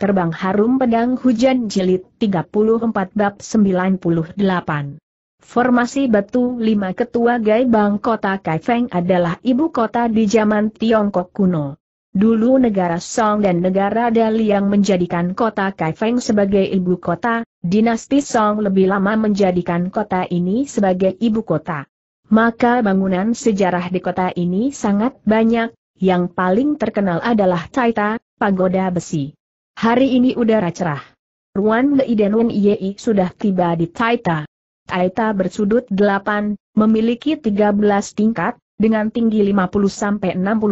Terbang Harum Pedang Hujan Jilid 34 Bab 98 Formasi Batu Lima Ketua Gaibang Kota Kaifeng adalah ibu kota di zaman Tiongkok kuno. Dulu negara Song dan negara Dali yang menjadikan kota Kaifeng sebagai ibu kota, dinasti Song lebih lama menjadikan kota ini sebagai ibu kota. Maka bangunan sejarah di kota ini sangat banyak, yang paling terkenal adalah Taita, Pagoda Besi. Hari ini udara cerah. Ruan Lei dan Wen Yei sudah tiba di Taita. Taita bersudut 8, memiliki 13 tingkat, dengan tinggi 50-60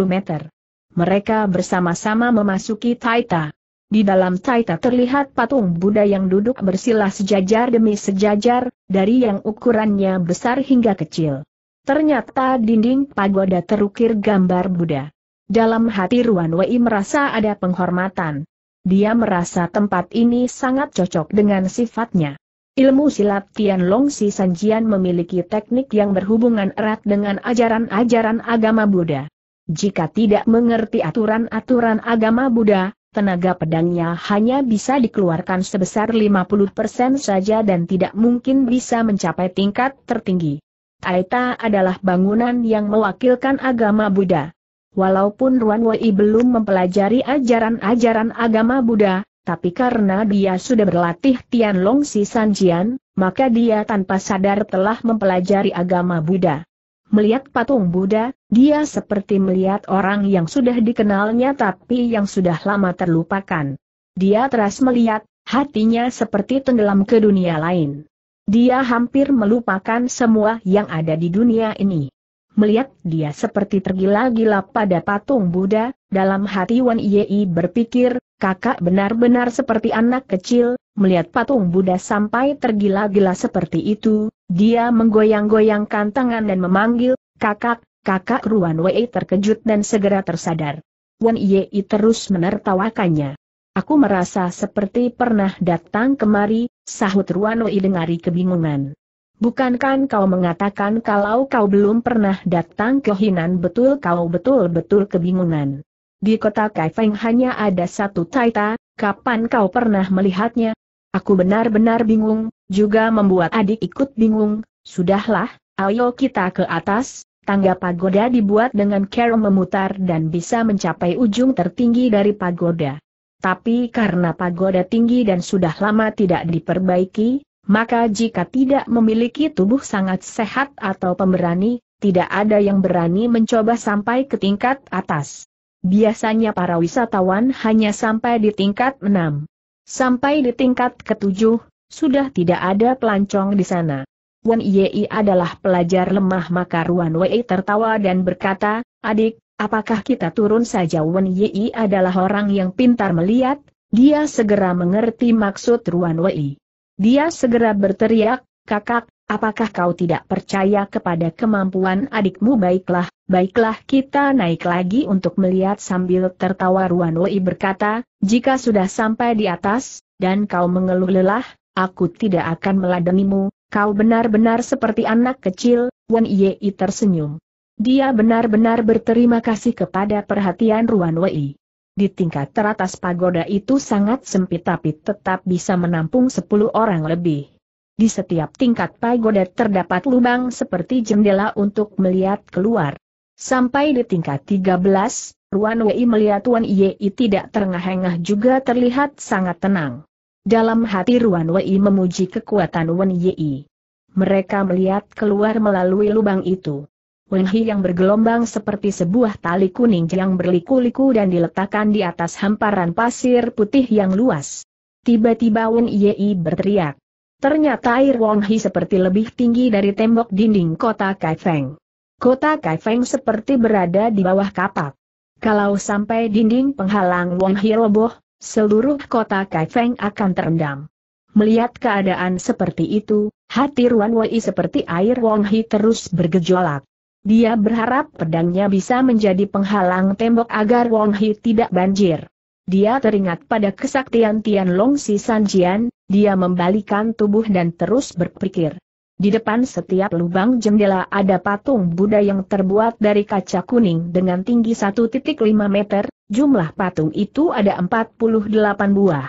meter. Mereka bersama-sama memasuki Taita. Di dalam Taita terlihat patung Buddha yang duduk bersila sejajar demi sejajar, dari yang ukurannya besar hingga kecil. Ternyata dinding pagoda terukir gambar Buddha. Dalam hati Ruan Wei merasa ada penghormatan. Dia merasa tempat ini sangat cocok dengan sifatnya. Ilmu silat long Si Sanjian memiliki teknik yang berhubungan erat dengan ajaran-ajaran agama Buddha. Jika tidak mengerti aturan-aturan agama Buddha, tenaga pedangnya hanya bisa dikeluarkan sebesar 50% saja dan tidak mungkin bisa mencapai tingkat tertinggi. Taita adalah bangunan yang mewakilkan agama Buddha. Walaupun Ruan Wei belum mempelajari ajaran-ajaran agama Buddha, tapi karena dia sudah berlatih Tianlong Si Sanjian, maka dia tanpa sadar telah mempelajari agama Buddha. Melihat patung Buddha, dia seperti melihat orang yang sudah dikenalnya tapi yang sudah lama terlupakan. Dia teras melihat, hatinya seperti tenggelam ke dunia lain. Dia hampir melupakan semua yang ada di dunia ini. Melihat dia seperti tergila-gila pada patung Buddha, dalam hati Wan Yei berpikir, kakak benar-benar seperti anak kecil, melihat patung Buddha sampai tergila-gila seperti itu, dia menggoyang-goyangkan tangan dan memanggil, kakak, kakak Ruan Wei terkejut dan segera tersadar. Wan Yei terus menertawakannya. Aku merasa seperti pernah datang kemari, sahut Ruan Wei dengari kebingungan. Bukankah kau mengatakan kalau kau belum pernah datang ke Hinan betul kau betul-betul kebingungan? Di kota Kaifeng hanya ada satu Taita, kapan kau pernah melihatnya? Aku benar-benar bingung, juga membuat adik ikut bingung, sudahlah, ayo kita ke atas, tangga pagoda dibuat dengan care memutar dan bisa mencapai ujung tertinggi dari pagoda. Tapi karena pagoda tinggi dan sudah lama tidak diperbaiki, maka jika tidak memiliki tubuh sangat sehat atau pemberani, tidak ada yang berani mencoba sampai ke tingkat atas. Biasanya para wisatawan hanya sampai di tingkat 6. Sampai di tingkat ketujuh, sudah tidak ada pelancong di sana. Wan Yei adalah pelajar lemah maka Ruan Wei tertawa dan berkata, adik, apakah kita turun saja Wan Yei adalah orang yang pintar melihat, dia segera mengerti maksud Ruan Wei. Dia segera berteriak, kakak, apakah kau tidak percaya kepada kemampuan adikmu baiklah, baiklah kita naik lagi untuk melihat sambil tertawa Ruan Wei berkata, jika sudah sampai di atas, dan kau mengeluh lelah, aku tidak akan meladenimu, kau benar-benar seperti anak kecil, Wan Yei tersenyum. Dia benar-benar berterima kasih kepada perhatian Ruan Wei. Di tingkat teratas pagoda itu sangat sempit tapi tetap bisa menampung 10 orang lebih. Di setiap tingkat pagoda terdapat lubang seperti jendela untuk melihat keluar. Sampai di tingkat 13, Ruan Wei melihat Wan Yei tidak terengah-engah juga terlihat sangat tenang. Dalam hati Ruan Wei memuji kekuatan Wan Yei. Mereka melihat keluar melalui lubang itu. Wenhi yang bergelombang seperti sebuah tali kuning yang berliku-liku dan diletakkan di atas hamparan pasir putih yang luas. Tiba-tiba Wen Yei berteriak. Ternyata air Wong Hi seperti lebih tinggi dari tembok dinding kota Kaifeng. Kota Kaifeng seperti berada di bawah kapak. Kalau sampai dinding penghalang Wong Hi roboh, seluruh kota Kaifeng akan terendam. Melihat keadaan seperti itu, hati Ruan Wei seperti air Wong Hi terus bergejolak. Dia berharap pedangnya bisa menjadi penghalang tembok agar Wong Hi tidak banjir. Dia teringat pada kesaktian Tian Long Si Sanjian, dia membalikan tubuh dan terus berpikir. Di depan setiap lubang jendela ada patung Buddha yang terbuat dari kaca kuning dengan tinggi 1.5 meter, jumlah patung itu ada 48 buah.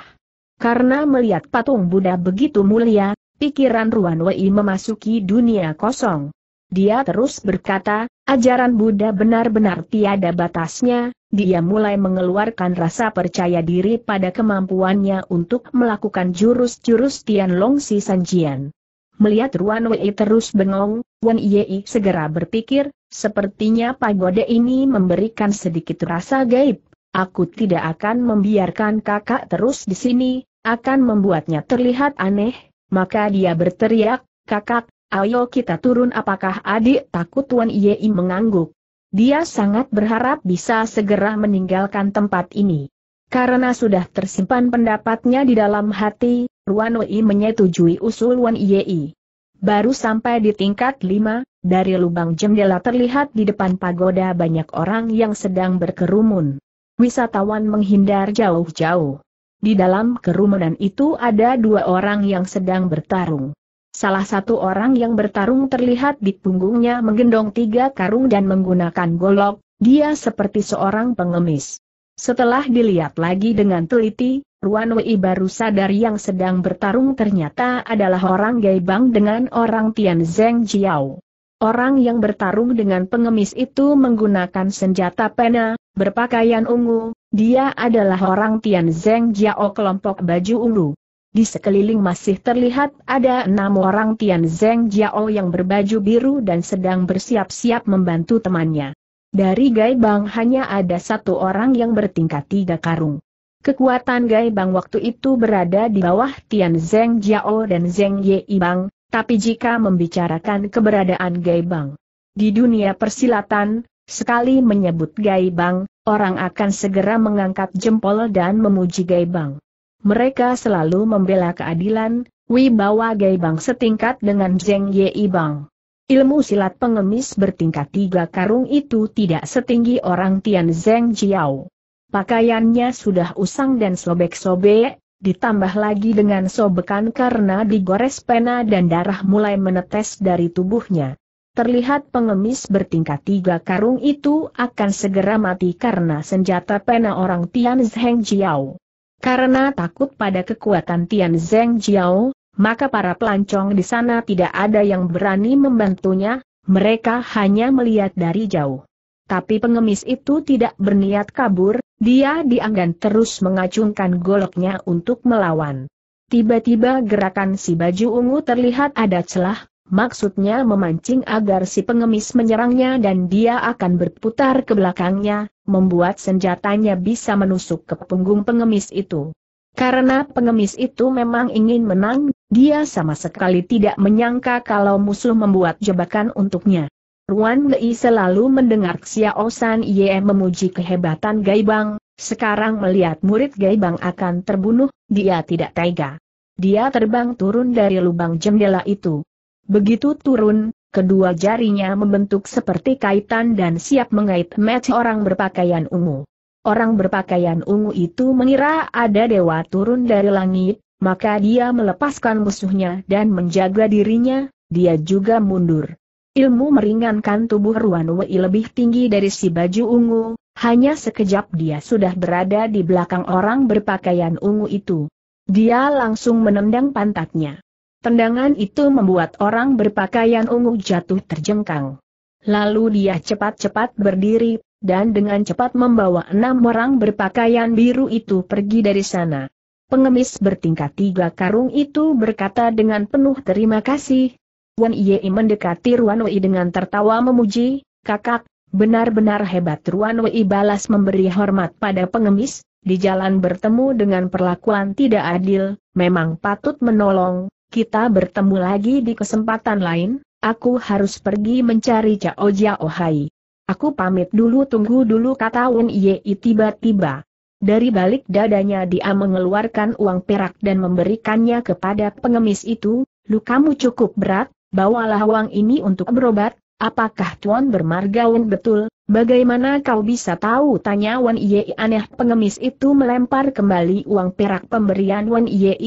Karena melihat patung Buddha begitu mulia, pikiran Ruan Wei memasuki dunia kosong. Dia terus berkata, ajaran Buddha benar-benar tiada batasnya, dia mulai mengeluarkan rasa percaya diri pada kemampuannya untuk melakukan jurus-jurus Tianlong Si Sanjian. Melihat Ruan Wei terus bengong, Wan Yei segera berpikir, sepertinya pagoda ini memberikan sedikit rasa gaib. Aku tidak akan membiarkan kakak terus di sini, akan membuatnya terlihat aneh, maka dia berteriak, kakak, Ayo kita turun apakah adik takut Tuan Yei mengangguk. Dia sangat berharap bisa segera meninggalkan tempat ini. Karena sudah tersimpan pendapatnya di dalam hati, Ruan Wei menyetujui usul Wan Yei. Baru sampai di tingkat 5, dari lubang jendela terlihat di depan pagoda banyak orang yang sedang berkerumun. Wisatawan menghindar jauh-jauh. Di dalam kerumunan itu ada dua orang yang sedang bertarung. Salah satu orang yang bertarung terlihat di punggungnya menggendong tiga karung dan menggunakan golok, dia seperti seorang pengemis. Setelah dilihat lagi dengan teliti, Ruan Wei baru sadar yang sedang bertarung ternyata adalah orang Bang dengan orang Tian Zheng Jiao. Orang yang bertarung dengan pengemis itu menggunakan senjata pena, berpakaian ungu, dia adalah orang Tian Zheng Jiao kelompok baju ungu. Di sekeliling masih terlihat ada enam orang Tian Zeng Jiao yang berbaju biru dan sedang bersiap-siap membantu temannya. Dari Gai Bang hanya ada satu orang yang bertingkat tiga karung. Kekuatan Gai Bang waktu itu berada di bawah Tian Zeng Jiao dan Zeng Yei Bang, tapi jika membicarakan keberadaan Gai Bang di dunia persilatan, sekali menyebut Gai Bang, orang akan segera mengangkat jempol dan memuji Gai Bang mereka selalu membela keadilan, wibawa Gaibang setingkat dengan Zeng Yei Bang. Ilmu silat pengemis bertingkat tiga karung itu tidak setinggi orang Tian Zeng Jiao. Pakaiannya sudah usang dan sobek-sobek, ditambah lagi dengan sobekan karena digores pena dan darah mulai menetes dari tubuhnya. Terlihat pengemis bertingkat tiga karung itu akan segera mati karena senjata pena orang Tian Zeng Jiao. Karena takut pada kekuatan Tian Zeng Jiao, maka para pelancong di sana tidak ada yang berani membantunya, mereka hanya melihat dari jauh. Tapi pengemis itu tidak berniat kabur, dia dianggan terus mengacungkan goloknya untuk melawan. Tiba-tiba gerakan si baju ungu terlihat ada celah, maksudnya memancing agar si pengemis menyerangnya dan dia akan berputar ke belakangnya, membuat senjatanya bisa menusuk ke punggung pengemis itu. Karena pengemis itu memang ingin menang, dia sama sekali tidak menyangka kalau musuh membuat jebakan untuknya. Ruan Lei selalu mendengar Xiao San Ye memuji kehebatan Gaibang, sekarang melihat murid Gaibang akan terbunuh, dia tidak tega. Dia terbang turun dari lubang jendela itu. Begitu turun, kedua jarinya membentuk seperti kaitan dan siap mengait match orang berpakaian ungu. Orang berpakaian ungu itu mengira ada dewa turun dari langit, maka dia melepaskan musuhnya dan menjaga dirinya, dia juga mundur. Ilmu meringankan tubuh Ruan Wei lebih tinggi dari si baju ungu, hanya sekejap dia sudah berada di belakang orang berpakaian ungu itu. Dia langsung menendang pantatnya. Tendangan itu membuat orang berpakaian ungu jatuh terjengkang. Lalu dia cepat-cepat berdiri, dan dengan cepat membawa enam orang berpakaian biru itu pergi dari sana. Pengemis bertingkat tiga karung itu berkata dengan penuh terima kasih. Wan Yei mendekati Ruan Wei dengan tertawa memuji, kakak, benar-benar hebat Ruan Wei balas memberi hormat pada pengemis, di jalan bertemu dengan perlakuan tidak adil, memang patut menolong, kita bertemu lagi di kesempatan lain, aku harus pergi mencari Cao Jiao Hai. Aku pamit dulu tunggu dulu kata Wen Ye tiba-tiba. Dari balik dadanya dia mengeluarkan uang perak dan memberikannya kepada pengemis itu, lukamu cukup berat, bawalah uang ini untuk berobat, apakah Tuan bermarga Wen betul, bagaimana kau bisa tahu tanya Wen Ye aneh pengemis itu melempar kembali uang perak pemberian Wen Ye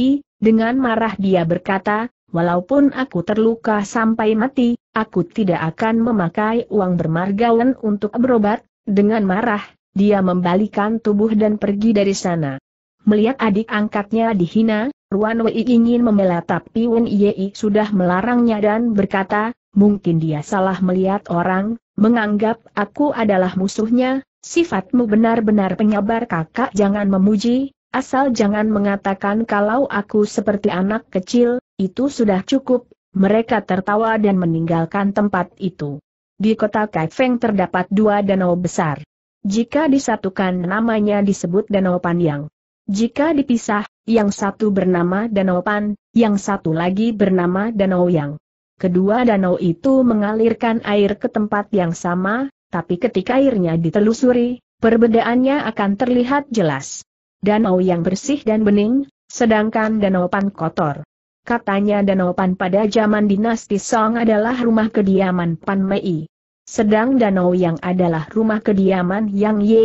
dengan marah dia berkata, walaupun aku terluka sampai mati, aku tidak akan memakai uang bermargawan untuk berobat. Dengan marah, dia membalikan tubuh dan pergi dari sana. Melihat adik angkatnya dihina, Ruan Wei ingin membela tapi Wen Yei sudah melarangnya dan berkata, mungkin dia salah melihat orang, menganggap aku adalah musuhnya, sifatmu benar-benar penyabar kakak jangan memuji, Asal jangan mengatakan kalau aku seperti anak kecil, itu sudah cukup, mereka tertawa dan meninggalkan tempat itu. Di kota Kaifeng terdapat dua danau besar. Jika disatukan namanya disebut Danau Panjang. Jika dipisah, yang satu bernama Danau Pan, yang satu lagi bernama Danau Yang. Kedua danau itu mengalirkan air ke tempat yang sama, tapi ketika airnya ditelusuri, perbedaannya akan terlihat jelas danau yang bersih dan bening, sedangkan danau Pan kotor. Katanya Danau Pan pada zaman dinasti Song adalah rumah kediaman Pan Mei. Sedang danau yang adalah rumah kediaman Yang Ye.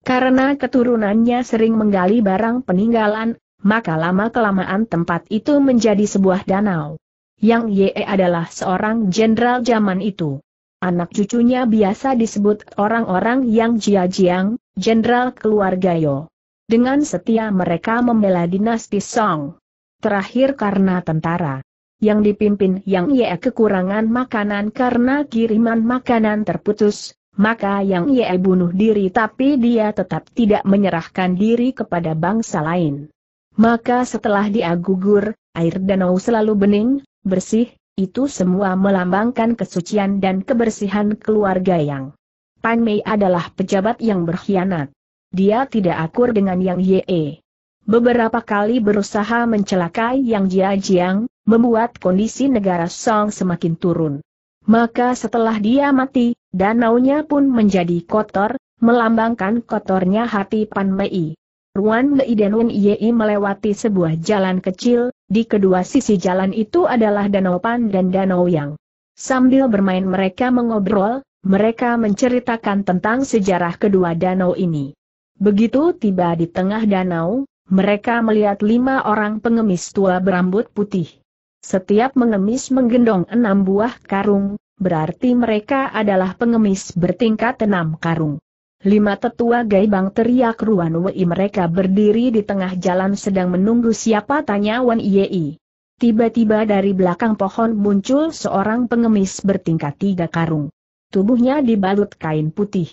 Karena keturunannya sering menggali barang peninggalan, maka lama-kelamaan tempat itu menjadi sebuah danau. Yang Ye adalah seorang jenderal zaman itu. Anak cucunya biasa disebut orang-orang Yang Jia Jiang, jenderal keluarga Yo. Dengan setia mereka membela dinasti Song. Terakhir karena tentara yang dipimpin Yang Ye kekurangan makanan karena kiriman makanan terputus, maka Yang Ye bunuh diri tapi dia tetap tidak menyerahkan diri kepada bangsa lain. Maka setelah dia gugur, air danau selalu bening, bersih, itu semua melambangkan kesucian dan kebersihan keluarga Yang. Pan Mei adalah pejabat yang berkhianat. Dia tidak akur dengan Yang Ye. Beberapa kali berusaha mencelakai Yang Jia Jiang, membuat kondisi negara Song semakin turun. Maka setelah dia mati, danaunya pun menjadi kotor, melambangkan kotornya hati Pan Mei. Ruan Mei dan Wen Yei melewati sebuah jalan kecil, di kedua sisi jalan itu adalah Danau Pan dan Danau Yang. Sambil bermain mereka mengobrol, mereka menceritakan tentang sejarah kedua danau ini. Begitu tiba di tengah danau, mereka melihat lima orang pengemis tua berambut putih. Setiap mengemis menggendong enam buah karung, berarti mereka adalah pengemis bertingkat enam karung. Lima tetua gaibang teriak Ruan Wei mereka berdiri di tengah jalan sedang menunggu siapa tanya Wan Yei. Tiba-tiba dari belakang pohon muncul seorang pengemis bertingkat tiga karung. Tubuhnya dibalut kain putih.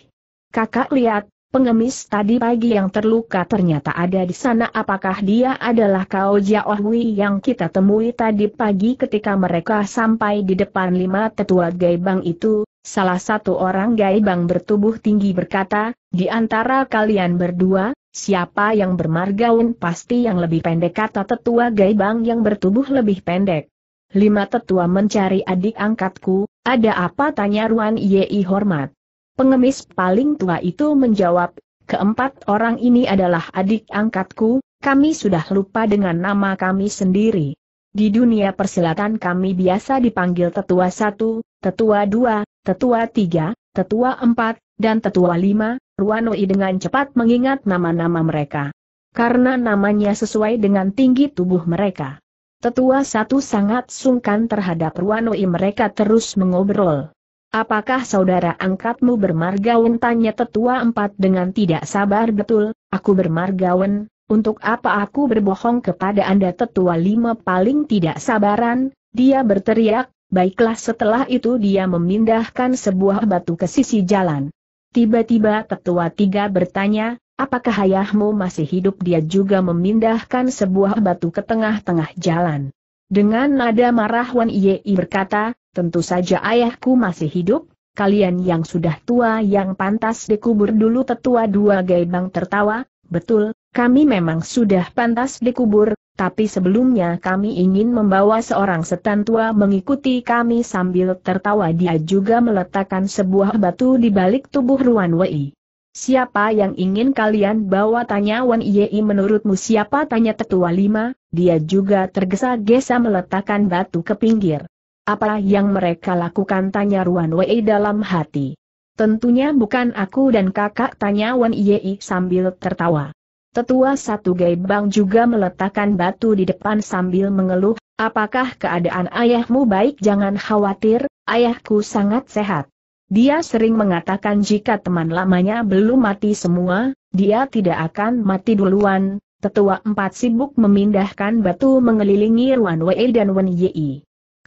Kakak lihat, Pengemis tadi pagi yang terluka ternyata ada di sana apakah dia adalah Kao Jiaohui yang kita temui tadi pagi ketika mereka sampai di depan lima tetua gaibang itu, salah satu orang gaibang bertubuh tinggi berkata, di antara kalian berdua, siapa yang bermargaun pasti yang lebih pendek kata tetua gaibang yang bertubuh lebih pendek. Lima tetua mencari adik angkatku, ada apa tanya Ruan Yei hormat. Pengemis paling tua itu menjawab, keempat orang ini adalah adik angkatku, kami sudah lupa dengan nama kami sendiri. Di dunia persilatan kami biasa dipanggil tetua satu, tetua dua, tetua tiga, tetua empat, dan tetua lima, Ruanoi dengan cepat mengingat nama-nama mereka. Karena namanya sesuai dengan tinggi tubuh mereka. Tetua satu sangat sungkan terhadap Ruanoi mereka terus mengobrol. Apakah saudara angkatmu bermargawen? Tanya tetua empat dengan tidak sabar betul, aku bermargawen, untuk apa aku berbohong kepada anda tetua lima paling tidak sabaran, dia berteriak, baiklah setelah itu dia memindahkan sebuah batu ke sisi jalan. Tiba-tiba tetua tiga bertanya, apakah ayahmu masih hidup dia juga memindahkan sebuah batu ke tengah-tengah jalan. Dengan nada marah Wan Yei berkata, tentu saja ayahku masih hidup, kalian yang sudah tua yang pantas dikubur dulu tetua dua gaibang tertawa, betul, kami memang sudah pantas dikubur, tapi sebelumnya kami ingin membawa seorang setan tua mengikuti kami sambil tertawa dia juga meletakkan sebuah batu di balik tubuh Ruan Wei. Siapa yang ingin kalian bawa tanya Wan Yei menurutmu siapa tanya tetua lima, dia juga tergesa-gesa meletakkan batu ke pinggir. Apa yang mereka lakukan tanya Ruan Wei dalam hati. Tentunya bukan aku dan kakak tanya Wan Yei sambil tertawa. Tetua satu gaibang juga meletakkan batu di depan sambil mengeluh, apakah keadaan ayahmu baik jangan khawatir, ayahku sangat sehat. Dia sering mengatakan jika teman lamanya belum mati semua, dia tidak akan mati duluan. Tetua empat sibuk memindahkan batu mengelilingi Ruan Wei dan Wen Yei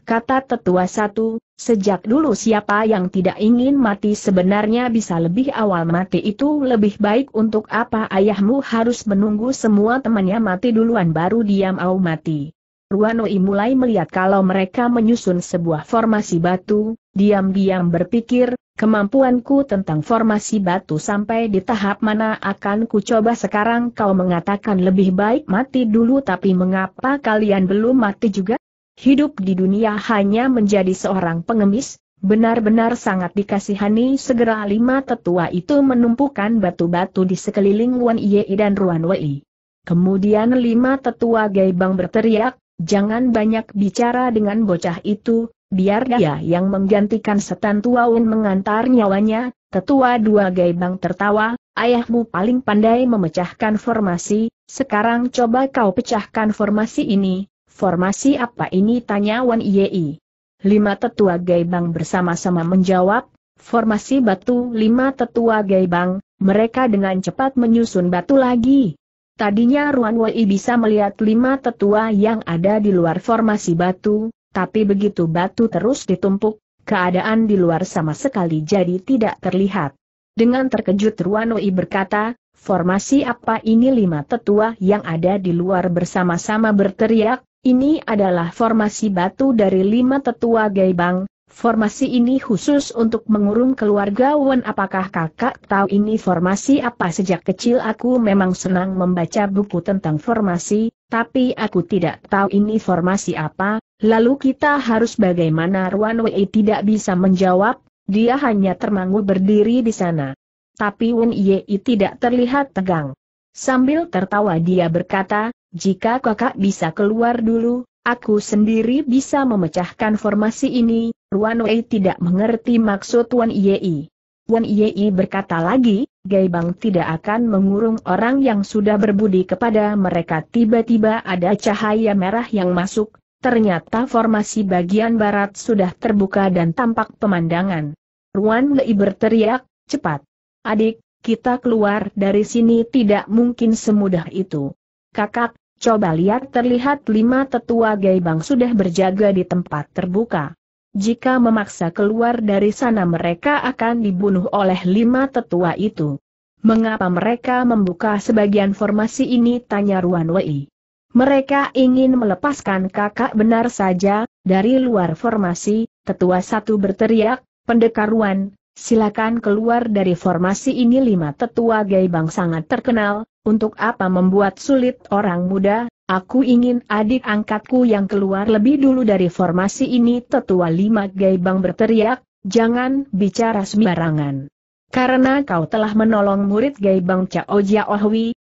kata tetua satu, sejak dulu siapa yang tidak ingin mati sebenarnya bisa lebih awal mati itu lebih baik untuk apa ayahmu harus menunggu semua temannya mati duluan baru diam au mati. Ruanoi mulai melihat kalau mereka menyusun sebuah formasi batu, diam-diam berpikir, kemampuanku tentang formasi batu sampai di tahap mana akan ku coba sekarang kau mengatakan lebih baik mati dulu tapi mengapa kalian belum mati juga? hidup di dunia hanya menjadi seorang pengemis, benar-benar sangat dikasihani segera lima tetua itu menumpukan batu-batu di sekeliling Wan Yei dan Ruan Wei. Kemudian lima tetua Gaibang berteriak, jangan banyak bicara dengan bocah itu, biar dia yang menggantikan setan tua Wen mengantar nyawanya, tetua dua Gaibang tertawa, ayahmu paling pandai memecahkan formasi, sekarang coba kau pecahkan formasi ini, Formasi apa ini? Tanya Wan Yei. Lima tetua Gaibang bersama-sama menjawab, formasi batu lima tetua Gaibang, mereka dengan cepat menyusun batu lagi. Tadinya Ruan Wei bisa melihat lima tetua yang ada di luar formasi batu, tapi begitu batu terus ditumpuk, keadaan di luar sama sekali jadi tidak terlihat. Dengan terkejut Ruan Wei berkata, formasi apa ini lima tetua yang ada di luar bersama-sama berteriak, ini adalah formasi batu dari lima tetua Gaibang, formasi ini khusus untuk mengurung keluarga Wen apakah kakak tahu ini formasi apa sejak kecil aku memang senang membaca buku tentang formasi, tapi aku tidak tahu ini formasi apa, lalu kita harus bagaimana Ruan Wei tidak bisa menjawab, dia hanya termangu berdiri di sana. Tapi Wen Yei tidak terlihat tegang. Sambil tertawa dia berkata, jika kakak bisa keluar dulu, aku sendiri bisa memecahkan formasi ini, Ruan Wei tidak mengerti maksud Wan Yei. Wan Yei berkata lagi, Gai Bang tidak akan mengurung orang yang sudah berbudi kepada mereka tiba-tiba ada cahaya merah yang masuk, ternyata formasi bagian barat sudah terbuka dan tampak pemandangan. Ruan Wei berteriak, cepat. Adik, kita keluar dari sini tidak mungkin semudah itu. Kakak, Coba lihat terlihat lima tetua Gaibang sudah berjaga di tempat terbuka. Jika memaksa keluar dari sana mereka akan dibunuh oleh lima tetua itu. Mengapa mereka membuka sebagian formasi ini tanya Ruan Wei. Mereka ingin melepaskan kakak benar saja, dari luar formasi, tetua satu berteriak, pendekar Ruan, Silakan keluar dari formasi ini lima tetua Gaibang sangat terkenal, untuk apa membuat sulit orang muda, aku ingin adik angkatku yang keluar lebih dulu dari formasi ini tetua lima Gaibang berteriak, jangan bicara sembarangan. Karena kau telah menolong murid Gai Bang Chao Jia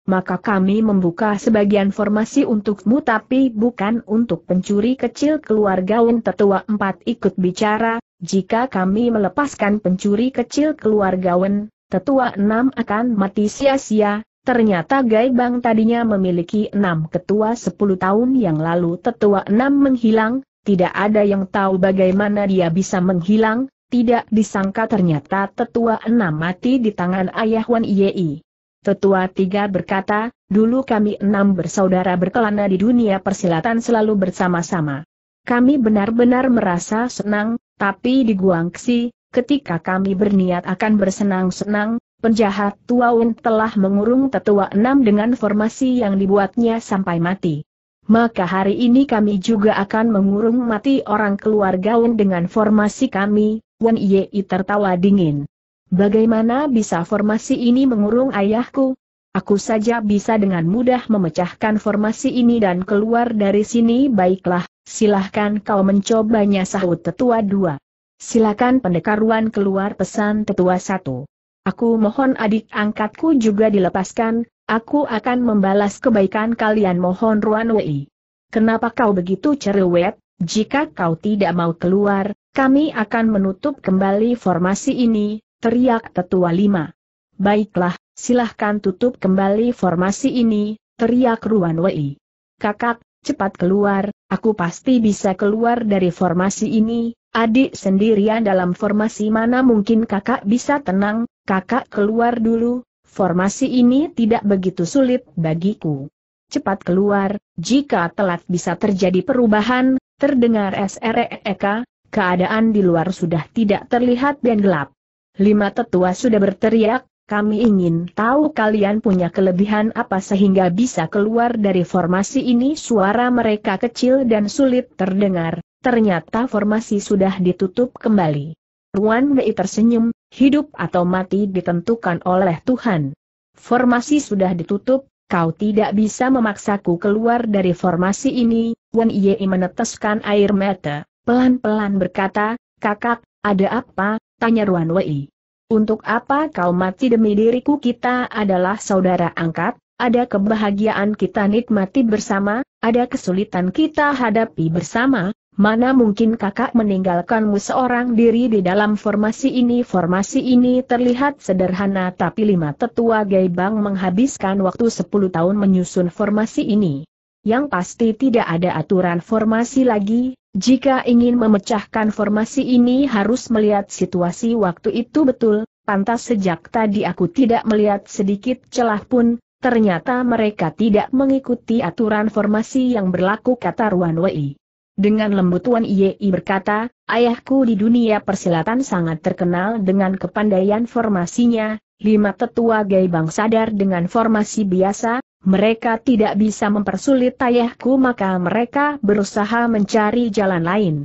maka kami membuka sebagian formasi untukmu tapi bukan untuk pencuri kecil keluarga Wen Tetua empat ikut bicara, jika kami melepaskan pencuri kecil keluarga Wen, Tetua enam akan mati sia-sia, ternyata Gai Bang tadinya memiliki enam ketua sepuluh tahun yang lalu Tetua enam menghilang, tidak ada yang tahu bagaimana dia bisa menghilang, tidak disangka ternyata tetua enam mati di tangan ayah Wan Yei. Tetua tiga berkata, dulu kami enam bersaudara berkelana di dunia persilatan selalu bersama-sama. Kami benar-benar merasa senang, tapi di Guangxi, ketika kami berniat akan bersenang-senang, penjahat tua Wen telah mengurung tetua enam dengan formasi yang dibuatnya sampai mati maka hari ini kami juga akan mengurung mati orang keluarga Wen dengan formasi kami, Wen Yei tertawa dingin. Bagaimana bisa formasi ini mengurung ayahku? Aku saja bisa dengan mudah memecahkan formasi ini dan keluar dari sini baiklah, silahkan kau mencobanya sahut tetua dua. Silakan pendekar Wan keluar pesan tetua satu. Aku mohon adik angkatku juga dilepaskan, Aku akan membalas kebaikan kalian mohon Ruan Wei. Kenapa kau begitu cerewet? Jika kau tidak mau keluar, kami akan menutup kembali formasi ini, teriak tetua lima. Baiklah, silahkan tutup kembali formasi ini, teriak Ruan Wei. Kakak, cepat keluar, aku pasti bisa keluar dari formasi ini, adik sendirian dalam formasi mana mungkin kakak bisa tenang, kakak keluar dulu, formasi ini tidak begitu sulit bagiku. Cepat keluar, jika telat bisa terjadi perubahan, terdengar SREK, e keadaan di luar sudah tidak terlihat dan gelap. Lima tetua sudah berteriak, kami ingin tahu kalian punya kelebihan apa sehingga bisa keluar dari formasi ini suara mereka kecil dan sulit terdengar, ternyata formasi sudah ditutup kembali. Ruan Wei tersenyum, hidup atau mati ditentukan oleh Tuhan. Formasi sudah ditutup, kau tidak bisa memaksaku keluar dari formasi ini, Wen Ye meneteskan air mata, pelan-pelan berkata, kakak, ada apa, tanya Ruan Wei. Untuk apa kau mati demi diriku kita adalah saudara angkat, ada kebahagiaan kita nikmati bersama, ada kesulitan kita hadapi bersama, Mana mungkin kakak meninggalkanmu seorang diri di dalam formasi ini Formasi ini terlihat sederhana tapi lima tetua Gaibang menghabiskan waktu 10 tahun menyusun formasi ini Yang pasti tidak ada aturan formasi lagi Jika ingin memecahkan formasi ini harus melihat situasi waktu itu betul Pantas sejak tadi aku tidak melihat sedikit celah pun Ternyata mereka tidak mengikuti aturan formasi yang berlaku kata Ruan Wei dengan lembut Wan Yei berkata, ayahku di dunia persilatan sangat terkenal dengan kepandaian formasinya, lima tetua Gaibang sadar dengan formasi biasa, mereka tidak bisa mempersulit ayahku maka mereka berusaha mencari jalan lain.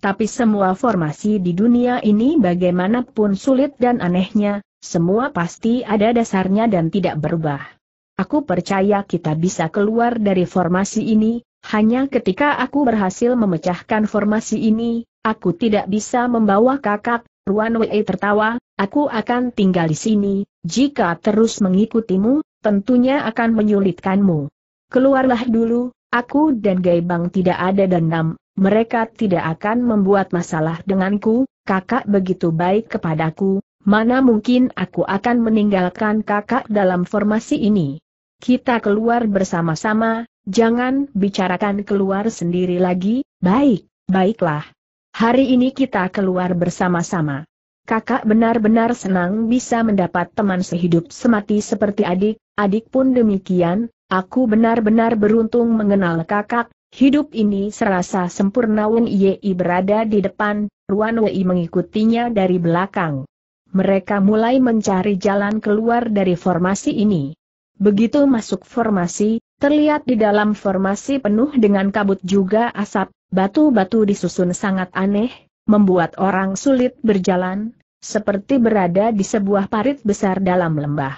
Tapi semua formasi di dunia ini bagaimanapun sulit dan anehnya, semua pasti ada dasarnya dan tidak berubah. Aku percaya kita bisa keluar dari formasi ini, hanya ketika aku berhasil memecahkan formasi ini, aku tidak bisa membawa kakak, Ruan Wei tertawa, aku akan tinggal di sini, jika terus mengikutimu, tentunya akan menyulitkanmu. Keluarlah dulu, aku dan Gaibang tidak ada dendam, mereka tidak akan membuat masalah denganku, kakak begitu baik kepadaku, mana mungkin aku akan meninggalkan kakak dalam formasi ini. Kita keluar bersama-sama, Jangan bicarakan keluar sendiri lagi, baik, baiklah. Hari ini kita keluar bersama-sama. Kakak benar-benar senang bisa mendapat teman sehidup semati seperti adik, adik pun demikian, aku benar-benar beruntung mengenal kakak, hidup ini serasa sempurna Wen Yei berada di depan, Ruan Wei mengikutinya dari belakang. Mereka mulai mencari jalan keluar dari formasi ini. Begitu masuk formasi, Terlihat di dalam formasi penuh dengan kabut juga asap, batu-batu disusun sangat aneh, membuat orang sulit berjalan, seperti berada di sebuah parit besar dalam lembah.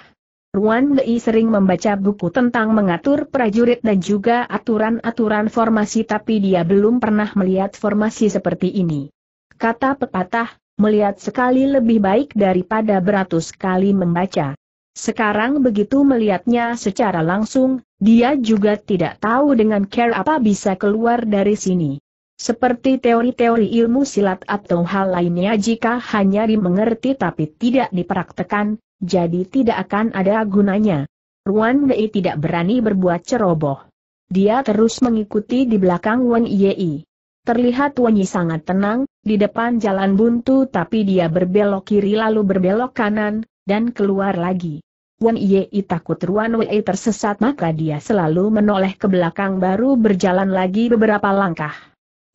Ruan Lei sering membaca buku tentang mengatur prajurit dan juga aturan-aturan formasi tapi dia belum pernah melihat formasi seperti ini. Kata pepatah, melihat sekali lebih baik daripada beratus kali membaca. Sekarang begitu melihatnya secara langsung, dia juga tidak tahu dengan care apa bisa keluar dari sini. Seperti teori-teori ilmu silat atau hal lainnya jika hanya dimengerti tapi tidak dipraktekan, jadi tidak akan ada gunanya. Ruan Dei tidak berani berbuat ceroboh. Dia terus mengikuti di belakang Wan Yei. Terlihat Wan Yi sangat tenang, di depan jalan buntu tapi dia berbelok kiri lalu berbelok kanan, dan keluar lagi. Wan Yei takut Ruan Wei tersesat maka dia selalu menoleh ke belakang baru berjalan lagi beberapa langkah.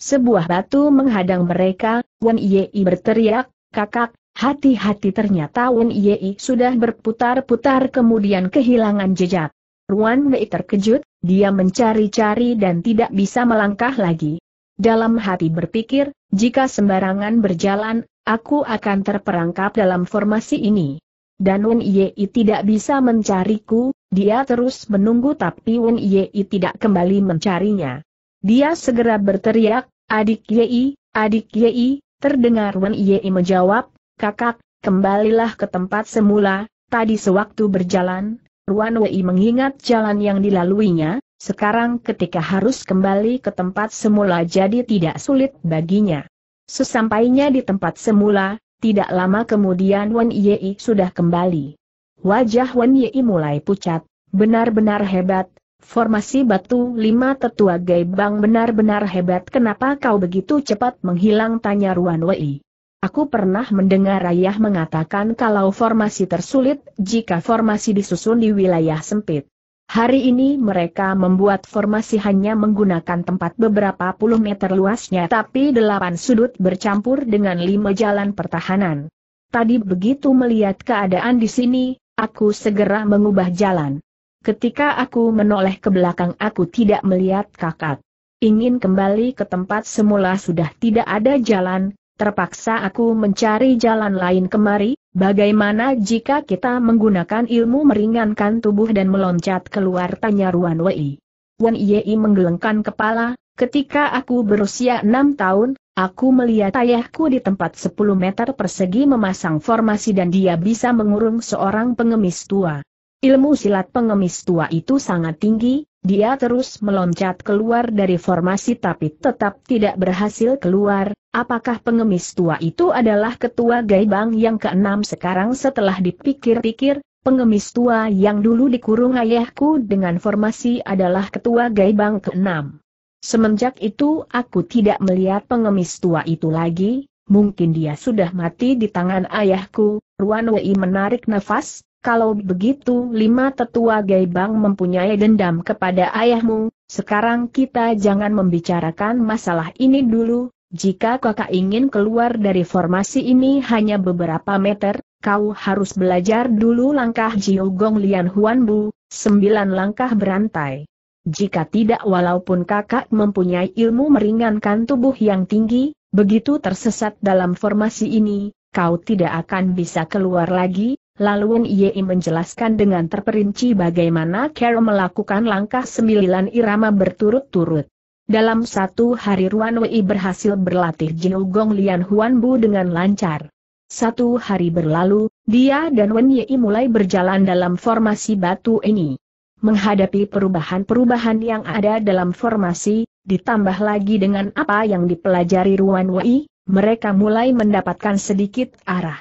Sebuah batu menghadang mereka, Wan Yei berteriak, kakak, hati-hati ternyata Wan Yei sudah berputar-putar kemudian kehilangan jejak. Ruan Wei terkejut, dia mencari-cari dan tidak bisa melangkah lagi. Dalam hati berpikir, jika sembarangan berjalan, aku akan terperangkap dalam formasi ini dan Wen Yi tidak bisa mencariku, dia terus menunggu tapi Wen Yi tidak kembali mencarinya. Dia segera berteriak, adik Yi, adik Yi. terdengar Wen Yi menjawab, kakak, kembalilah ke tempat semula, tadi sewaktu berjalan, Ruan Wei mengingat jalan yang dilaluinya, sekarang ketika harus kembali ke tempat semula jadi tidak sulit baginya. Sesampainya di tempat semula, tidak lama kemudian Wen Yei sudah kembali. Wajah Wen Yei mulai pucat, benar-benar hebat, formasi batu lima tetua gaibang benar-benar hebat kenapa kau begitu cepat menghilang tanya Ruan Wei. Aku pernah mendengar ayah mengatakan kalau formasi tersulit jika formasi disusun di wilayah sempit. Hari ini mereka membuat formasi hanya menggunakan tempat beberapa puluh meter luasnya tapi delapan sudut bercampur dengan lima jalan pertahanan. Tadi begitu melihat keadaan di sini, aku segera mengubah jalan. Ketika aku menoleh ke belakang aku tidak melihat kakak. Ingin kembali ke tempat semula sudah tidak ada jalan, Terpaksa aku mencari jalan lain kemari, bagaimana jika kita menggunakan ilmu meringankan tubuh dan meloncat keluar tanya Ruan Wei. Wan Yei menggelengkan kepala, ketika aku berusia enam tahun, Aku melihat ayahku di tempat sepuluh meter persegi memasang formasi dan dia bisa mengurung seorang pengemis tua. Ilmu silat pengemis tua itu sangat tinggi, dia terus meloncat keluar dari formasi tapi tetap tidak berhasil keluar, apakah pengemis tua itu adalah ketua gaibang yang keenam sekarang setelah dipikir-pikir, pengemis tua yang dulu dikurung ayahku dengan formasi adalah ketua gaibang keenam. Semenjak itu aku tidak melihat pengemis tua itu lagi, mungkin dia sudah mati di tangan ayahku, Ruan Wei menarik nafas, kalau begitu lima tetua Gaibang mempunyai dendam kepada ayahmu, sekarang kita jangan membicarakan masalah ini dulu, jika kakak ingin keluar dari formasi ini hanya beberapa meter, kau harus belajar dulu langkah Gong Lian Huan Bu, sembilan langkah berantai. Jika tidak walaupun kakak mempunyai ilmu meringankan tubuh yang tinggi, begitu tersesat dalam formasi ini, kau tidak akan bisa keluar lagi, Lalu Yei menjelaskan dengan terperinci bagaimana Carol melakukan langkah sembilan irama berturut-turut. Dalam satu hari Ruan Wei berhasil berlatih Jiu Gong Lian Huan Bu dengan lancar. Satu hari berlalu, dia dan Wen Yei mulai berjalan dalam formasi batu ini. Menghadapi perubahan-perubahan yang ada dalam formasi, ditambah lagi dengan apa yang dipelajari Ruan Wei, mereka mulai mendapatkan sedikit arah.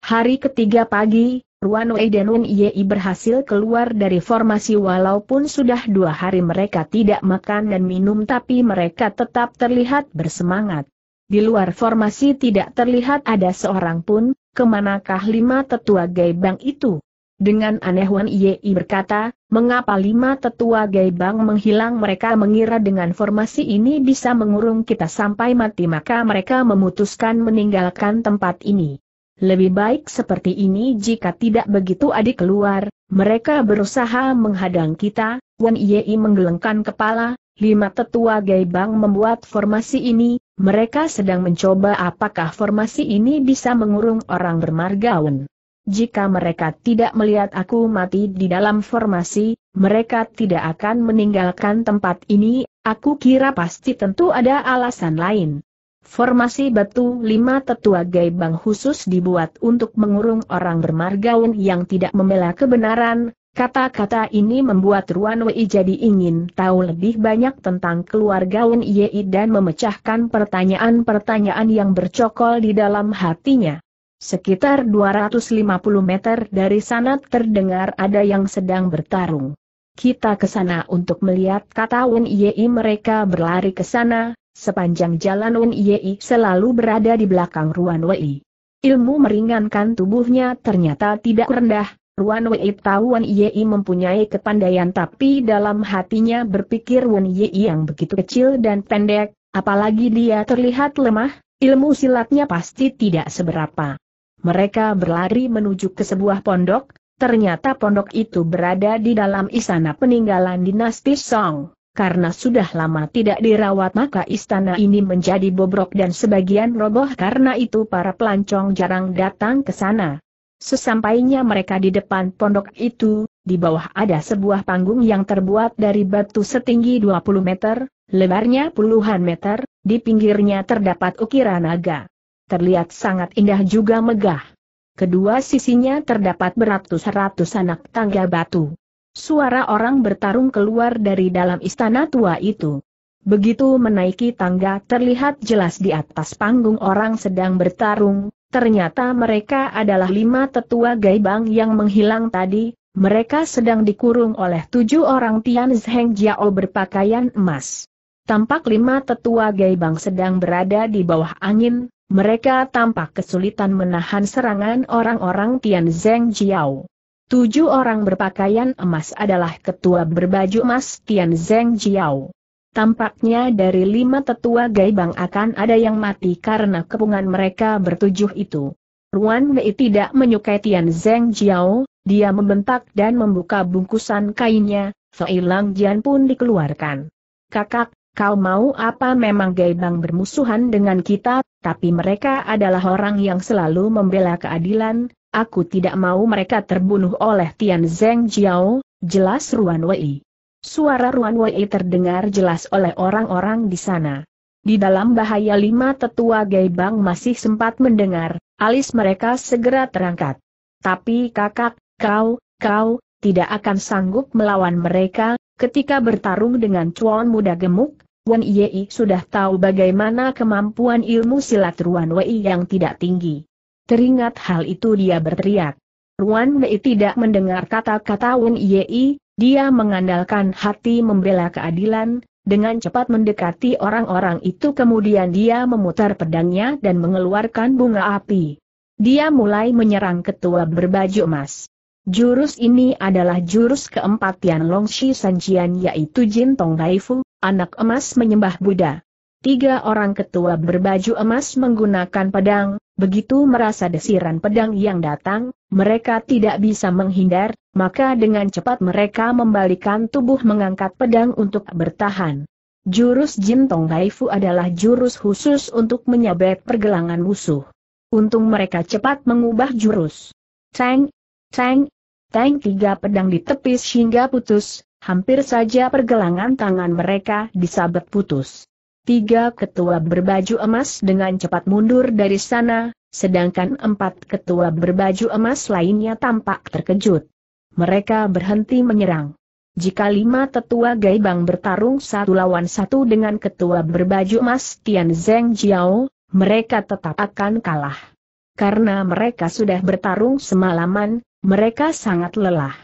Hari ketiga pagi, Ruan Wei dan Wen Yei berhasil keluar dari formasi walaupun sudah dua hari mereka tidak makan dan minum tapi mereka tetap terlihat bersemangat. Di luar formasi tidak terlihat ada seorang pun, kemanakah lima tetua gaibang itu? Dengan aneh Wan Yei berkata, mengapa lima tetua gaibang menghilang mereka mengira dengan formasi ini bisa mengurung kita sampai mati maka mereka memutuskan meninggalkan tempat ini. Lebih baik seperti ini jika tidak begitu adik keluar, mereka berusaha menghadang kita, Wan Yei menggelengkan kepala, lima tetua Gaibang membuat formasi ini, mereka sedang mencoba apakah formasi ini bisa mengurung orang bermarga Wen. Jika mereka tidak melihat aku mati di dalam formasi, mereka tidak akan meninggalkan tempat ini, aku kira pasti tentu ada alasan lain. Formasi batu lima tetua gaibang khusus dibuat untuk mengurung orang bermargaun yang tidak membela kebenaran, Kata-kata ini membuat Ruan Wei jadi ingin tahu lebih banyak tentang keluarga Wen Yei dan memecahkan pertanyaan-pertanyaan yang bercokol di dalam hatinya. Sekitar 250 meter dari sana terdengar ada yang sedang bertarung. Kita ke sana untuk melihat kata Wen Yei mereka berlari ke sana, Sepanjang jalan Wen Yei selalu berada di belakang Ruan Wei. Ilmu meringankan tubuhnya ternyata tidak rendah, Ruan Wei tahu Wen Yei mempunyai kepandaian tapi dalam hatinya berpikir Wen Yei yang begitu kecil dan pendek, apalagi dia terlihat lemah, ilmu silatnya pasti tidak seberapa. Mereka berlari menuju ke sebuah pondok, ternyata pondok itu berada di dalam istana peninggalan dinasti Song karena sudah lama tidak dirawat maka istana ini menjadi bobrok dan sebagian roboh karena itu para pelancong jarang datang ke sana. Sesampainya mereka di depan pondok itu, di bawah ada sebuah panggung yang terbuat dari batu setinggi 20 meter, lebarnya puluhan meter, di pinggirnya terdapat ukiran naga. Terlihat sangat indah juga megah. Kedua sisinya terdapat beratus-ratus anak tangga batu. Suara orang bertarung keluar dari dalam istana tua itu. Begitu menaiki tangga terlihat jelas di atas panggung orang sedang bertarung, ternyata mereka adalah lima tetua gaibang yang menghilang tadi, mereka sedang dikurung oleh tujuh orang Tian Zheng Jiao berpakaian emas. Tampak lima tetua gaibang sedang berada di bawah angin, mereka tampak kesulitan menahan serangan orang-orang Tian Zheng Jiao. Tujuh orang berpakaian emas adalah ketua berbaju emas Tian Zeng Jiao. Tampaknya dari lima tetua gaibang akan ada yang mati karena kepungan mereka bertujuh itu. Ruan Mei tidak menyukai Tian Zeng Jiao, dia membentak dan membuka bungkusan kainnya, Lang Jian pun dikeluarkan. Kakak, kau mau apa memang gaibang bermusuhan dengan kita, tapi mereka adalah orang yang selalu membela keadilan, Aku tidak mau mereka terbunuh oleh Tian Zeng Jiao, jelas Ruan Wei. Suara Ruan Wei terdengar jelas oleh orang-orang di sana. Di dalam bahaya lima tetua Bang masih sempat mendengar, alis mereka segera terangkat. Tapi kakak, kau, kau, tidak akan sanggup melawan mereka, ketika bertarung dengan cuan muda gemuk, Wan Yei sudah tahu bagaimana kemampuan ilmu silat Ruan Wei yang tidak tinggi. Teringat hal itu dia berteriak. Ruan Mei tidak mendengar kata-kata Wen Yei, dia mengandalkan hati membela keadilan, dengan cepat mendekati orang-orang itu kemudian dia memutar pedangnya dan mengeluarkan bunga api. Dia mulai menyerang ketua berbaju emas. Jurus ini adalah jurus keempat Tian Longxi Sanjian yaitu Jin Tong Daifu, anak emas menyembah Buddha. Tiga orang ketua berbaju emas menggunakan pedang, Begitu merasa desiran pedang yang datang, mereka tidak bisa menghindar, maka dengan cepat mereka membalikan tubuh mengangkat pedang untuk bertahan. Jurus Jintong Haifu adalah jurus khusus untuk menyabet pergelangan musuh. Untung mereka cepat mengubah jurus. Tang, tang, tang tiga pedang ditepis hingga putus, hampir saja pergelangan tangan mereka disabet putus. Tiga ketua berbaju emas dengan cepat mundur dari sana, sedangkan empat ketua berbaju emas lainnya tampak terkejut. Mereka berhenti menyerang. Jika lima tetua gaibang bertarung satu lawan satu dengan ketua berbaju emas Tian Zeng Jiao, mereka tetap akan kalah. Karena mereka sudah bertarung semalaman, mereka sangat lelah.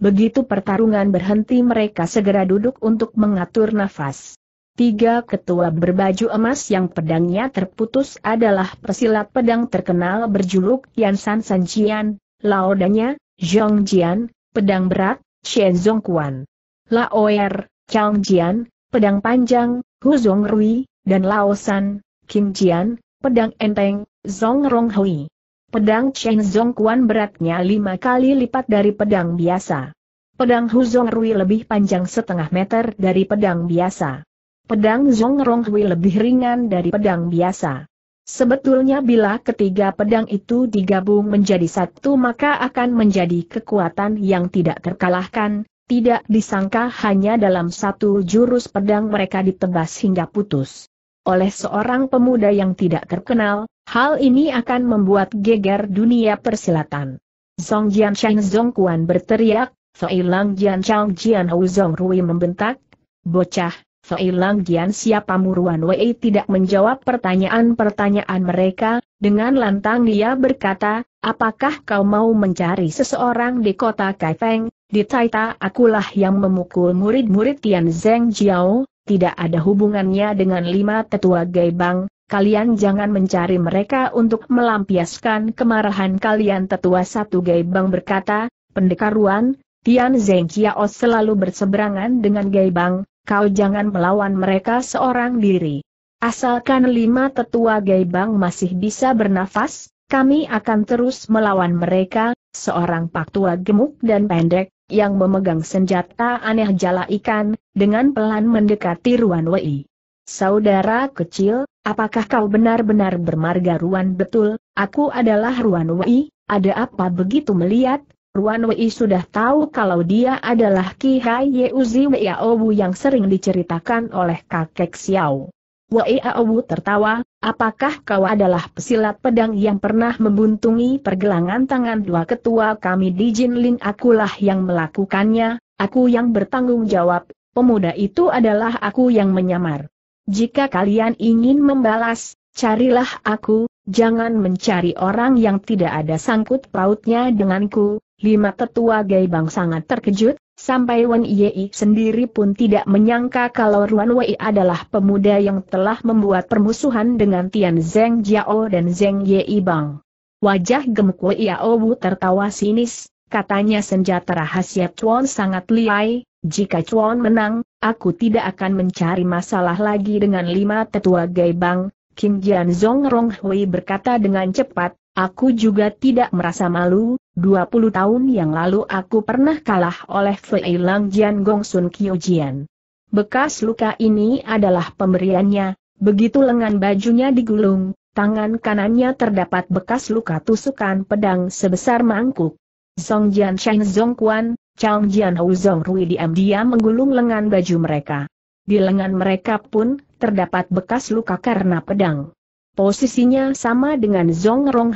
Begitu pertarungan berhenti mereka segera duduk untuk mengatur nafas. Tiga ketua berbaju emas yang pedangnya terputus adalah pesilat pedang terkenal berjuluk Yan San San Jian, laodanya Zhong Jian, pedang berat, Shen Zhong Kuan, Lao Er, Chang Jian, pedang panjang, Hu Zhong Rui, dan Lao San, Kim Jian, pedang enteng, Zhong Rong Hui. Pedang Shen Zhong Kuan beratnya lima kali lipat dari pedang biasa. Pedang Hu Zhong Rui lebih panjang setengah meter dari pedang biasa pedang Zhong Ronghui lebih ringan dari pedang biasa. Sebetulnya bila ketiga pedang itu digabung menjadi satu maka akan menjadi kekuatan yang tidak terkalahkan, tidak disangka hanya dalam satu jurus pedang mereka ditebas hingga putus. Oleh seorang pemuda yang tidak terkenal, hal ini akan membuat geger dunia persilatan. Song Jian Shang Zong Kuan berteriak, Soilang Jian Chang Jian Hou Zong Rui membentak, Bocah, Soilang Gian siapa Muruan Wei tidak menjawab pertanyaan-pertanyaan mereka, dengan lantang dia berkata, apakah kau mau mencari seseorang di kota Kaifeng, di Taita akulah yang memukul murid-murid Tian Zeng Jiao, tidak ada hubungannya dengan lima tetua Gaibang, kalian jangan mencari mereka untuk melampiaskan kemarahan kalian tetua satu Gaibang berkata, pendekaruan, Tian Zeng Jiao selalu berseberangan dengan Gaibang, kau jangan melawan mereka seorang diri. Asalkan lima tetua Gaibang masih bisa bernafas, kami akan terus melawan mereka, seorang pak tua gemuk dan pendek, yang memegang senjata aneh jala ikan, dengan pelan mendekati Ruan Wei. Saudara kecil, apakah kau benar-benar bermarga Ruan betul, aku adalah Ruan Wei, ada apa begitu melihat, Ruan Wei sudah tahu kalau dia adalah Ki Hai Uzi Wei Aobu yang sering diceritakan oleh kakek Xiao. Wei Aobu tertawa, apakah kau adalah pesilat pedang yang pernah membuntungi pergelangan tangan dua ketua kami di Lin? akulah yang melakukannya, aku yang bertanggung jawab, pemuda itu adalah aku yang menyamar. Jika kalian ingin membalas, carilah aku, jangan mencari orang yang tidak ada sangkut pautnya denganku. Lima tetua Gaibang sangat terkejut, Sampai Wan Yei sendiri pun tidak menyangka kalau Ruan Wei adalah pemuda yang telah membuat permusuhan dengan Tian Zeng Jiao dan Zeng Yei Bang. Wajah gemuk Wei Wu tertawa sinis, katanya senjata rahasia Chuan sangat liai, jika Chuan menang, aku tidak akan mencari masalah lagi dengan lima tetua Gaibang. Kim Jian Zong Rong Hui berkata dengan cepat, aku juga tidak merasa malu, 20 tahun yang lalu aku pernah kalah oleh Fei Lang Jian Gong Sun Kyo Jian. Bekas luka ini adalah pemberiannya, begitu lengan bajunya digulung, tangan kanannya terdapat bekas luka tusukan pedang sebesar mangkuk. Song Jian Shen Zong Kuan, Chang Jian Hou Zong Rui diam-diam menggulung lengan baju mereka. Di lengan mereka pun, terdapat bekas luka karena pedang. Posisinya sama dengan Zong Rong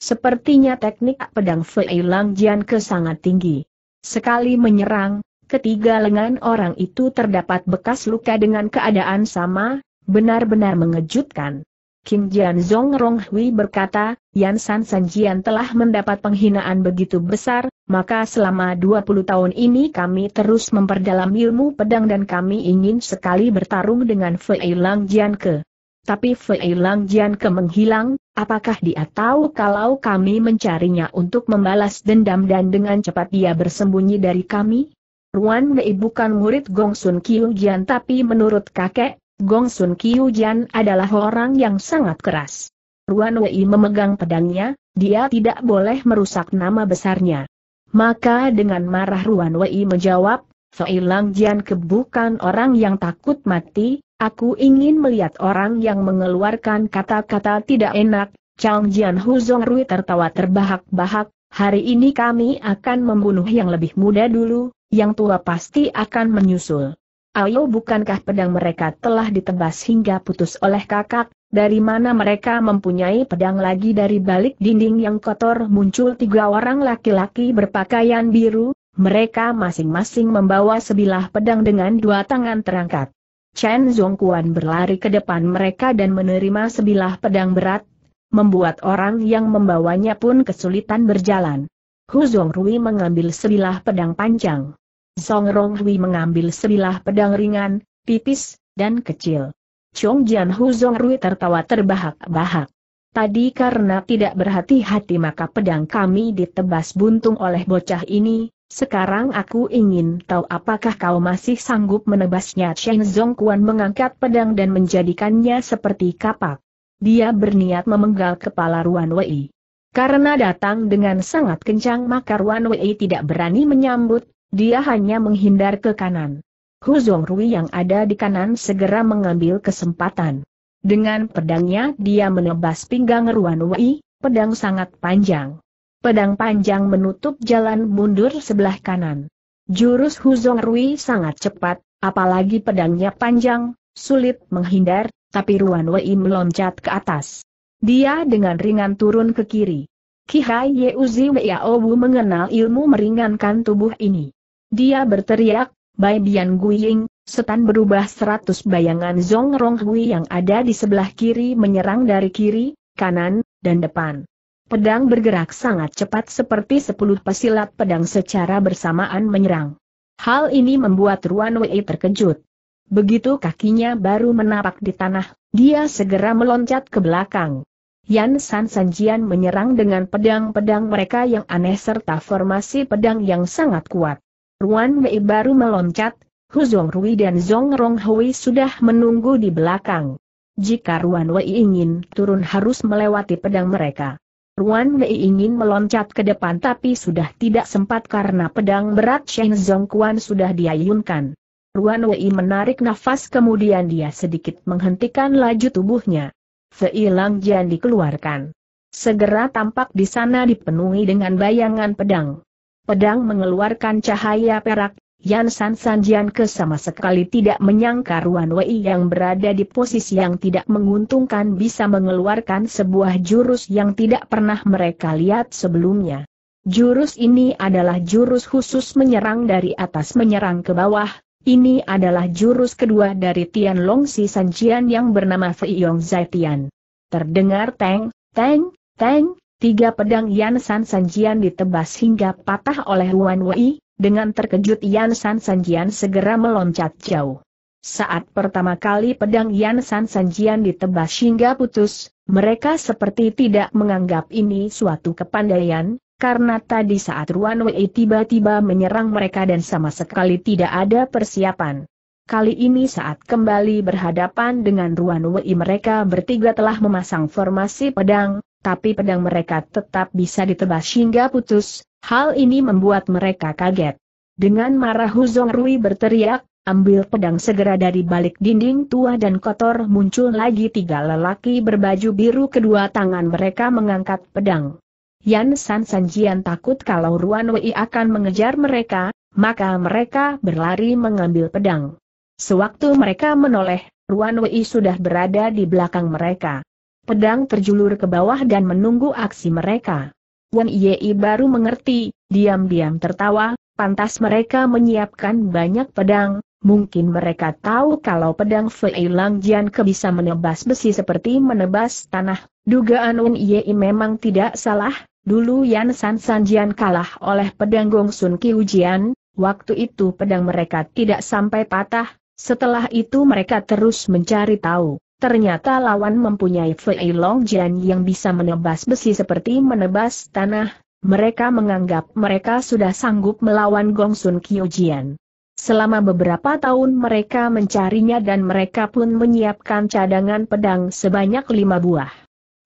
Sepertinya teknik pedang Fei Lang Jian ke sangat tinggi. Sekali menyerang, ketiga lengan orang itu terdapat bekas luka dengan keadaan sama, benar-benar mengejutkan. Kim Jian Zong Rong Hui berkata, Yan San San Jian telah mendapat penghinaan begitu besar, maka selama 20 tahun ini kami terus memperdalam ilmu pedang dan kami ingin sekali bertarung dengan Fei Lang Jian Ke. Tapi Fei Lang Jian Ke menghilang, apakah dia tahu kalau kami mencarinya untuk membalas dendam dan dengan cepat dia bersembunyi dari kami? Ruan Mei bukan murid Gong Sun Kiu Jian tapi menurut kakek, Gong Sun Qiujian adalah orang yang sangat keras. Ruan Wei memegang pedangnya, dia tidak boleh merusak nama besarnya. Maka dengan marah Ruan Wei menjawab, Soilang Jian kebukan orang yang takut mati, aku ingin melihat orang yang mengeluarkan kata-kata tidak enak, Chang Jian Huzong Rui tertawa terbahak-bahak, hari ini kami akan membunuh yang lebih muda dulu, yang tua pasti akan menyusul. Ayo bukankah pedang mereka telah ditebas hingga putus oleh kakak, dari mana mereka mempunyai pedang lagi dari balik dinding yang kotor muncul tiga orang laki-laki berpakaian biru, mereka masing-masing membawa sebilah pedang dengan dua tangan terangkat. Chen Zongkuan berlari ke depan mereka dan menerima sebilah pedang berat, membuat orang yang membawanya pun kesulitan berjalan. Hu Zhongrui mengambil sebilah pedang panjang. Song Ronghui mengambil sebilah pedang ringan, tipis, dan kecil. Chong Jian Hu Zong Rui tertawa terbahak-bahak. Tadi karena tidak berhati-hati maka pedang kami ditebas buntung oleh bocah ini, sekarang aku ingin tahu apakah kau masih sanggup menebasnya Shen Zong Kuan mengangkat pedang dan menjadikannya seperti kapak. Dia berniat memenggal kepala Ruan Wei. Karena datang dengan sangat kencang maka Ruan Wei tidak berani menyambut, dia hanya menghindar ke kanan. Hu Rui yang ada di kanan segera mengambil kesempatan. Dengan pedangnya dia menebas pinggang Ruan Wei, pedang sangat panjang. Pedang panjang menutup jalan mundur sebelah kanan. Jurus Huzong Rui sangat cepat, apalagi pedangnya panjang, sulit menghindar, tapi Ruan Wei meloncat ke atas. Dia dengan ringan turun ke kiri. Kihai Yeuzi Weiaowu mengenal ilmu meringankan tubuh ini. Dia berteriak, Bai Bian Guying, setan berubah seratus bayangan Zong Rong Hui yang ada di sebelah kiri menyerang dari kiri, kanan, dan depan. Pedang bergerak sangat cepat seperti sepuluh pesilat pedang secara bersamaan menyerang. Hal ini membuat Ruan Wei terkejut. Begitu kakinya baru menapak di tanah, dia segera meloncat ke belakang. Yan San Sanjian menyerang dengan pedang-pedang mereka yang aneh serta formasi pedang yang sangat kuat. Ruan Mei baru meloncat, Huzong Rui dan Zong Rong sudah menunggu di belakang. Jika Ruan Wei ingin turun harus melewati pedang mereka. Ruan Mei ingin meloncat ke depan tapi sudah tidak sempat karena pedang berat Shen Zong Kuan sudah diayunkan. Ruan Wei menarik nafas kemudian dia sedikit menghentikan laju tubuhnya. Seilang Jian dikeluarkan. Segera tampak di sana dipenuhi dengan bayangan pedang pedang mengeluarkan cahaya perak, Yan San San Jian ke sama sekali tidak menyangka Ruan Wei yang berada di posisi yang tidak menguntungkan bisa mengeluarkan sebuah jurus yang tidak pernah mereka lihat sebelumnya. Jurus ini adalah jurus khusus menyerang dari atas menyerang ke bawah, ini adalah jurus kedua dari Tian Long Si San Jian yang bernama Fei Yong Zai Tian. Terdengar teng, teng, teng, Tiga pedang Yan San Sanjian ditebas hingga patah oleh Wan Wei, dengan terkejut Yan San Sanjian segera meloncat jauh. Saat pertama kali pedang Yan San Sanjian ditebas hingga putus, mereka seperti tidak menganggap ini suatu kepandaian, karena tadi saat Ruan Wei tiba-tiba menyerang mereka dan sama sekali tidak ada persiapan. Kali ini saat kembali berhadapan dengan Ruan Wei mereka bertiga telah memasang formasi pedang, tapi pedang mereka tetap bisa ditebas hingga putus, hal ini membuat mereka kaget. Dengan marah Huzong Rui berteriak, ambil pedang segera dari balik dinding tua dan kotor muncul lagi tiga lelaki berbaju biru kedua tangan mereka mengangkat pedang. Yan San Sanjian takut kalau Ruan Wei akan mengejar mereka, maka mereka berlari mengambil pedang. Sewaktu mereka menoleh, Ruan Wei sudah berada di belakang mereka pedang terjulur ke bawah dan menunggu aksi mereka. Wen Yei baru mengerti, diam-diam tertawa, pantas mereka menyiapkan banyak pedang, mungkin mereka tahu kalau pedang Fei Lang Jian ke bisa menebas besi seperti menebas tanah, dugaan Wen Yei memang tidak salah, dulu Yan San San Jian kalah oleh pedang Gong Sun Kiu Jian, waktu itu pedang mereka tidak sampai patah, setelah itu mereka terus mencari tahu. Ternyata lawan mempunyai Fei Longjian yang bisa menebas besi seperti menebas tanah, mereka menganggap mereka sudah sanggup melawan Gongsun Kyojian. Selama beberapa tahun mereka mencarinya dan mereka pun menyiapkan cadangan pedang sebanyak lima buah.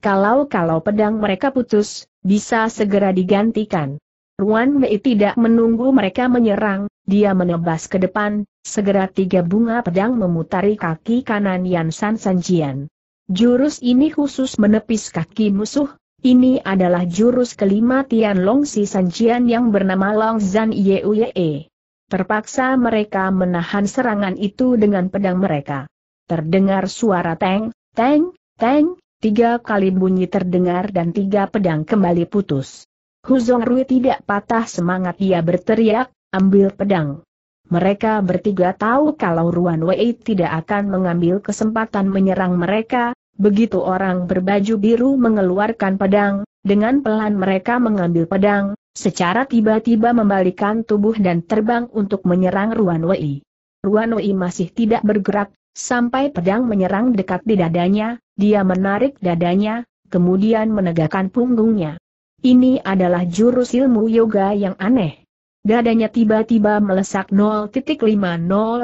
Kalau-kalau pedang mereka putus, bisa segera digantikan. Ruan Mei tidak menunggu mereka menyerang, dia menebas ke depan, segera tiga bunga pedang memutari kaki kanan Yan San Sanjian. Jurus ini khusus menepis kaki musuh, ini adalah jurus kelima Tian Long Si Sanjian yang bernama Long Zan Yue. E. Terpaksa mereka menahan serangan itu dengan pedang mereka. Terdengar suara teng, teng, teng, tiga kali bunyi terdengar dan tiga pedang kembali putus. Huzong Rui tidak patah semangat ia berteriak, ambil pedang. Mereka bertiga tahu kalau Ruan Wei tidak akan mengambil kesempatan menyerang mereka, begitu orang berbaju biru mengeluarkan pedang, dengan pelan mereka mengambil pedang, secara tiba-tiba membalikan tubuh dan terbang untuk menyerang Ruan Wei. Ruan Wei masih tidak bergerak, sampai pedang menyerang dekat di dadanya, dia menarik dadanya, kemudian menegakkan punggungnya. Ini adalah jurus ilmu yoga yang aneh. Dadanya tiba-tiba melesak 0.50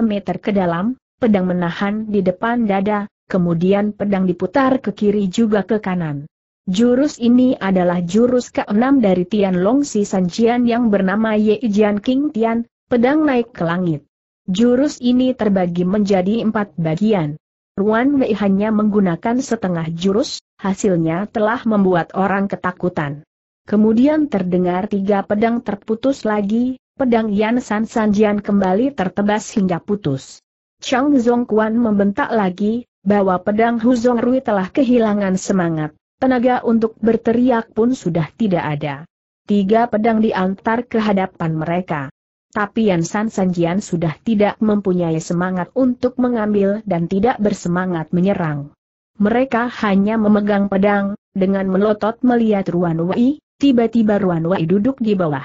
meter ke dalam, pedang menahan di depan dada, kemudian pedang diputar ke kiri juga ke kanan. Jurus ini adalah jurus keenam dari Tian Si Sanjian yang bernama Ye Jian King Tian, pedang naik ke langit. Jurus ini terbagi menjadi empat bagian. Ruan Wei hanya menggunakan setengah jurus, hasilnya telah membuat orang ketakutan. Kemudian terdengar tiga pedang terputus lagi, pedang Yan San Sanjian kembali tertebas hingga putus. Chang Kuan membentak lagi, bahwa pedang Hu Zong Rui telah kehilangan semangat, tenaga untuk berteriak pun sudah tidak ada. Tiga pedang diantar ke hadapan mereka. Tapi Yan San Sanjian sudah tidak mempunyai semangat untuk mengambil dan tidak bersemangat menyerang. Mereka hanya memegang pedang, dengan melotot melihat Ruan Wei, Tiba-tiba Ruan Wei duduk di bawah.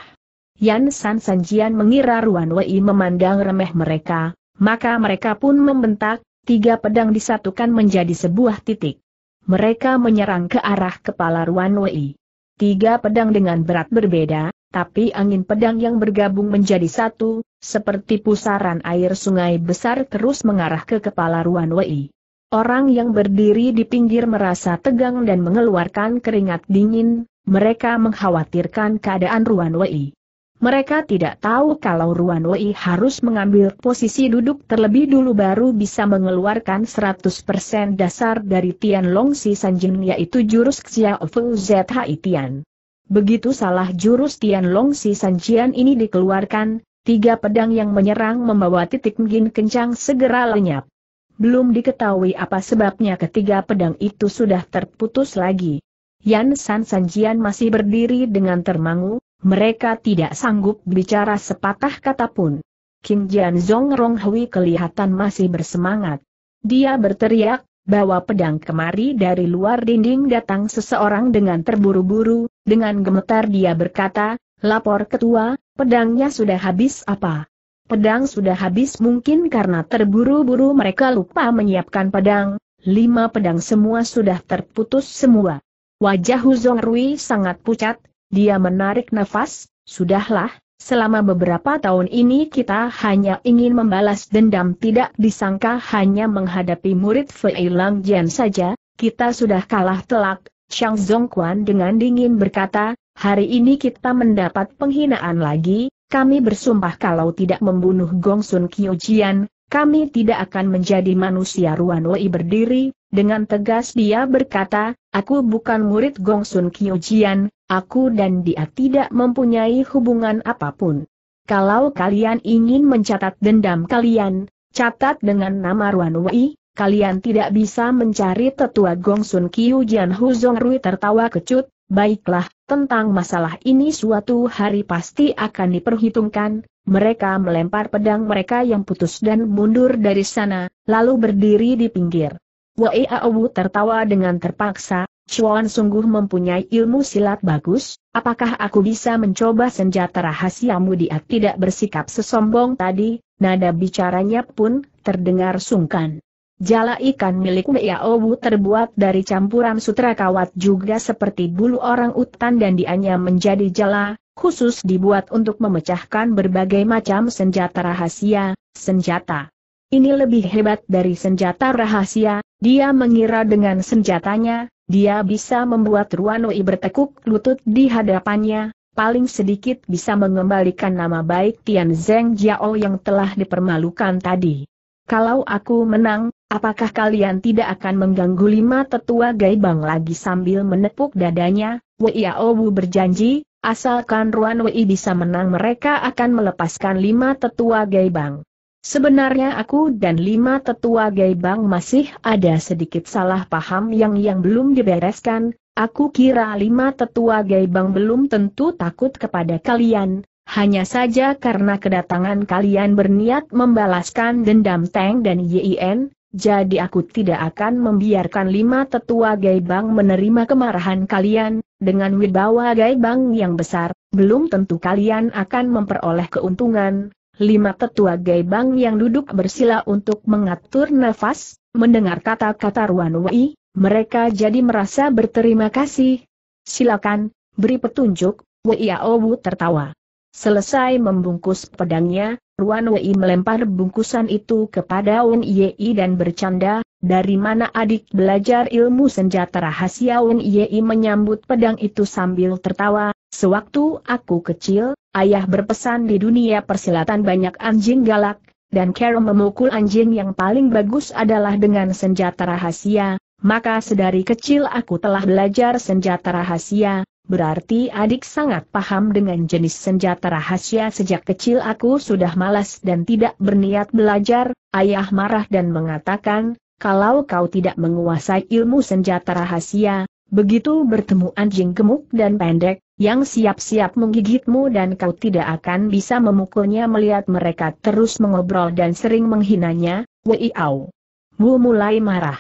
Yan San Sanjian mengira Ruan Wei memandang remeh mereka, maka mereka pun membentak, tiga pedang disatukan menjadi sebuah titik. Mereka menyerang ke arah kepala Ruan Wei. Tiga pedang dengan berat berbeda, tapi angin pedang yang bergabung menjadi satu, seperti pusaran air sungai besar terus mengarah ke kepala Ruan Wei. Orang yang berdiri di pinggir merasa tegang dan mengeluarkan keringat dingin, mereka mengkhawatirkan keadaan Ruan Wei. Mereka tidak tahu kalau Ruan Wei harus mengambil posisi duduk terlebih dulu baru bisa mengeluarkan 100% dasar dari Tian Long Si Sanjin yaitu jurus Xiao Fu Zhi Tian. Begitu salah jurus Tian Long Si Sanjian ini dikeluarkan, tiga pedang yang menyerang membawa titik mgin kencang segera lenyap. Belum diketahui apa sebabnya ketiga pedang itu sudah terputus lagi. Yan San Sanjian masih berdiri dengan termangu, mereka tidak sanggup bicara sepatah kata pun. Kim Jian Zong Rong kelihatan masih bersemangat. Dia berteriak, bawa pedang kemari dari luar dinding datang seseorang dengan terburu-buru, dengan gemetar dia berkata, lapor ketua, pedangnya sudah habis apa? Pedang sudah habis mungkin karena terburu-buru mereka lupa menyiapkan pedang, lima pedang semua sudah terputus semua. Wajah Huzong Rui sangat pucat, dia menarik nafas, sudahlah, selama beberapa tahun ini kita hanya ingin membalas dendam tidak disangka hanya menghadapi murid Fei Lang Jian saja, kita sudah kalah telak, Shang Zongquan dengan dingin berkata, hari ini kita mendapat penghinaan lagi, kami bersumpah kalau tidak membunuh Gong Sun Kyu Jian, kami tidak akan menjadi manusia Ruan Wei berdiri, dengan tegas dia berkata, aku bukan murid Gongsun Jian, aku dan dia tidak mempunyai hubungan apapun. Kalau kalian ingin mencatat dendam kalian, catat dengan nama Ruan Wei, kalian tidak bisa mencari tetua Gongsun Kyu Jian Huzong Rui tertawa kecut, Baiklah, tentang masalah ini suatu hari pasti akan diperhitungkan, mereka melempar pedang mereka yang putus dan mundur dari sana, lalu berdiri di pinggir. Wei Aowu tertawa dengan terpaksa, Chuan sungguh mempunyai ilmu silat bagus, apakah aku bisa mencoba senjata rahasiamu dia tidak bersikap sesombong tadi, nada bicaranya pun terdengar sungkan. Jala ikan milik Meyaowu terbuat dari campuran sutra kawat juga seperti bulu orang utan dan dianya menjadi jala, khusus dibuat untuk memecahkan berbagai macam senjata rahasia, senjata. Ini lebih hebat dari senjata rahasia, dia mengira dengan senjatanya, dia bisa membuat Ruanoi bertekuk lutut di hadapannya, paling sedikit bisa mengembalikan nama baik Tian Zeng Jiao yang telah dipermalukan tadi. Kalau aku menang, Apakah kalian tidak akan mengganggu lima tetua Gaibang lagi sambil menepuk dadanya? Wiaowu berjanji, asalkan Ruan Wei bisa menang mereka akan melepaskan lima tetua Gaibang. Sebenarnya aku dan lima tetua Gaibang masih ada sedikit salah paham yang yang belum dibereskan, aku kira lima tetua Gaibang belum tentu takut kepada kalian, hanya saja karena kedatangan kalian berniat membalaskan dendam Tang dan Yien, jadi aku tidak akan membiarkan lima tetua Gaibang menerima kemarahan kalian, dengan wibawa Gaibang yang besar, belum tentu kalian akan memperoleh keuntungan. Lima tetua Gaibang yang duduk bersila untuk mengatur nafas, mendengar kata-kata Ruan Wei, mereka jadi merasa berterima kasih. Silakan, beri petunjuk, Wei Aowu tertawa. Selesai membungkus pedangnya, Ruan Wei melempar bungkusan itu kepada Wen Yei dan bercanda, dari mana adik belajar ilmu senjata rahasia Wen Yei menyambut pedang itu sambil tertawa, sewaktu aku kecil, ayah berpesan di dunia persilatan banyak anjing galak, dan Carol memukul anjing yang paling bagus adalah dengan senjata rahasia, maka sedari kecil aku telah belajar senjata rahasia, berarti adik sangat paham dengan jenis senjata rahasia sejak kecil aku sudah malas dan tidak berniat belajar, ayah marah dan mengatakan, kalau kau tidak menguasai ilmu senjata rahasia, begitu bertemu anjing gemuk dan pendek, yang siap-siap menggigitmu dan kau tidak akan bisa memukulnya melihat mereka terus mengobrol dan sering menghinanya, Wiau. Wu mulai marah.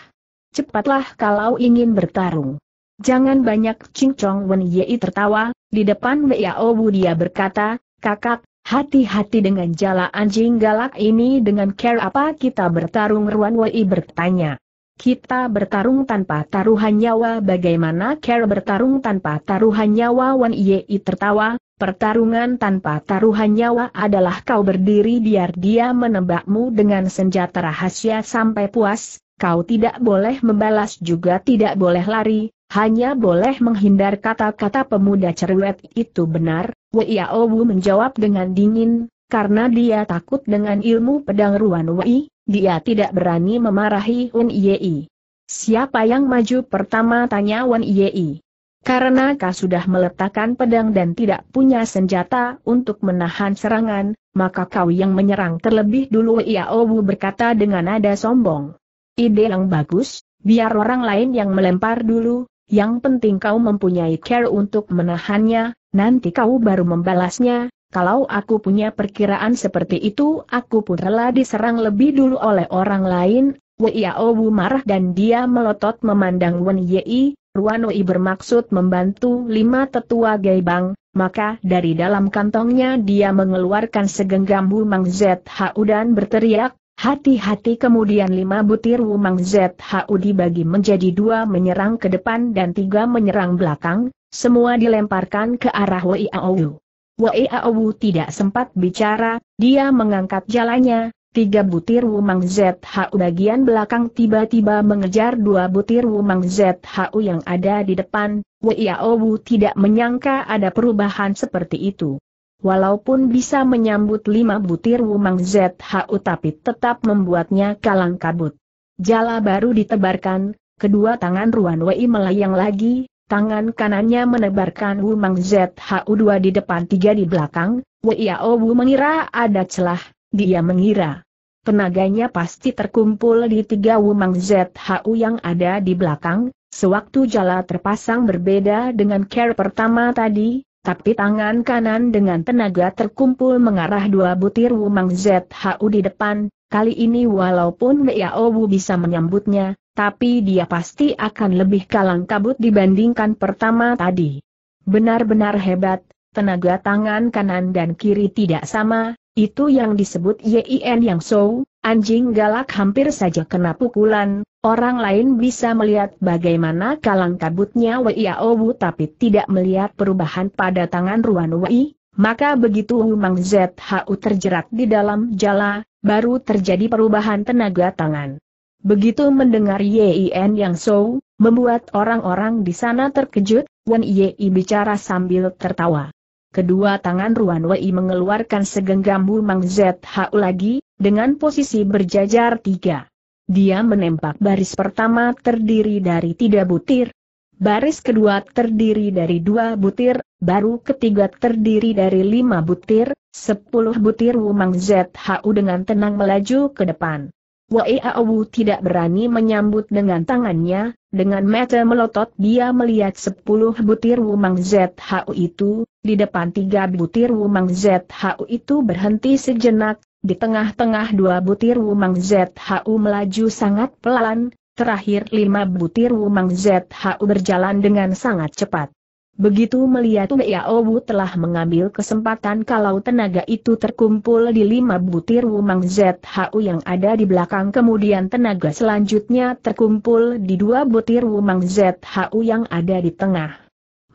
Cepatlah kalau ingin bertarung. Jangan banyak cincong Wen Yei tertawa, di depan Miao Wu dia berkata, kakak, hati-hati dengan jala anjing galak ini dengan care apa kita bertarung Ruan Wei bertanya. Kita bertarung tanpa taruhan nyawa bagaimana care bertarung tanpa taruhan nyawa Wen Yei tertawa, pertarungan tanpa taruhan nyawa adalah kau berdiri biar dia menembakmu dengan senjata rahasia sampai puas, kau tidak boleh membalas juga tidak boleh lari, hanya boleh menghindar kata-kata pemuda cerewet itu benar, Wei Weiaowu menjawab dengan dingin, karena dia takut dengan ilmu pedang Ruan Wei, dia tidak berani memarahi Wen Yei. Siapa yang maju pertama tanya Wan Yei. Karena kau sudah meletakkan pedang dan tidak punya senjata untuk menahan serangan, maka kau yang menyerang terlebih dulu Wei Iaowu berkata dengan nada sombong. Ide yang bagus, biar orang lain yang melempar dulu, yang penting kau mempunyai care untuk menahannya, nanti kau baru membalasnya, kalau aku punya perkiraan seperti itu aku pun rela diserang lebih dulu oleh orang lain, Weiaowu marah dan dia melotot memandang Wen Yi, Ruan Wei bermaksud membantu lima tetua Bang. maka dari dalam kantongnya dia mengeluarkan segenggam Wumang ZHU dan berteriak, Hati-hati kemudian lima butir Wumang ZHU dibagi menjadi dua menyerang ke depan dan tiga menyerang belakang, semua dilemparkan ke arah Wei Aowu. Wei Aowu tidak sempat bicara, dia mengangkat jalannya, tiga butir Wumang ZHU bagian belakang tiba-tiba mengejar dua butir Wumang ZHU yang ada di depan, Wei Aowu tidak menyangka ada perubahan seperti itu walaupun bisa menyambut lima butir Wumang ZHU tapi tetap membuatnya kalang kabut. Jala baru ditebarkan, kedua tangan Ruan Wei melayang lagi, tangan kanannya menebarkan Wumang zhu dua di depan tiga di belakang, Wei Wu mengira ada celah, dia mengira. Tenaganya pasti terkumpul di tiga Wumang ZHU yang ada di belakang, sewaktu jala terpasang berbeda dengan care pertama tadi, tapi tangan kanan dengan tenaga terkumpul mengarah dua butir Wumang ZHU di depan, kali ini walaupun Yao Wu bisa menyambutnya, tapi dia pasti akan lebih kalang kabut dibandingkan pertama tadi. Benar-benar hebat, tenaga tangan kanan dan kiri tidak sama, itu yang disebut Yin Yang Sou, anjing galak hampir saja kena pukulan, Orang lain bisa melihat bagaimana kalang kabutnya Wei Weiaowu tapi tidak melihat perubahan pada tangan Ruan Wei, maka begitu Umang ZHU terjerat di dalam jala, baru terjadi perubahan tenaga tangan. Begitu mendengar Yin Yang show, membuat orang-orang di sana terkejut, Wan Yi bicara sambil tertawa. Kedua tangan Ruan Wei mengeluarkan segenggam H ZHU lagi, dengan posisi berjajar tiga. Dia menembak baris pertama terdiri dari tiga butir, baris kedua terdiri dari dua butir, baru ketiga terdiri dari lima butir, sepuluh butir Wumang ZHU dengan tenang melaju ke depan. Weiawu tidak berani menyambut dengan tangannya, dengan mata melotot dia melihat sepuluh butir Wumang ZHU itu, di depan tiga butir Wumang ZHU itu berhenti sejenak, di tengah-tengah dua butir Wumang ZHU melaju sangat pelan, terakhir lima butir Wumang ZHU berjalan dengan sangat cepat. Begitu melihat Yao Wu telah mengambil kesempatan kalau tenaga itu terkumpul di lima butir Wumang ZHU yang ada di belakang kemudian tenaga selanjutnya terkumpul di dua butir Wumang ZHU yang ada di tengah.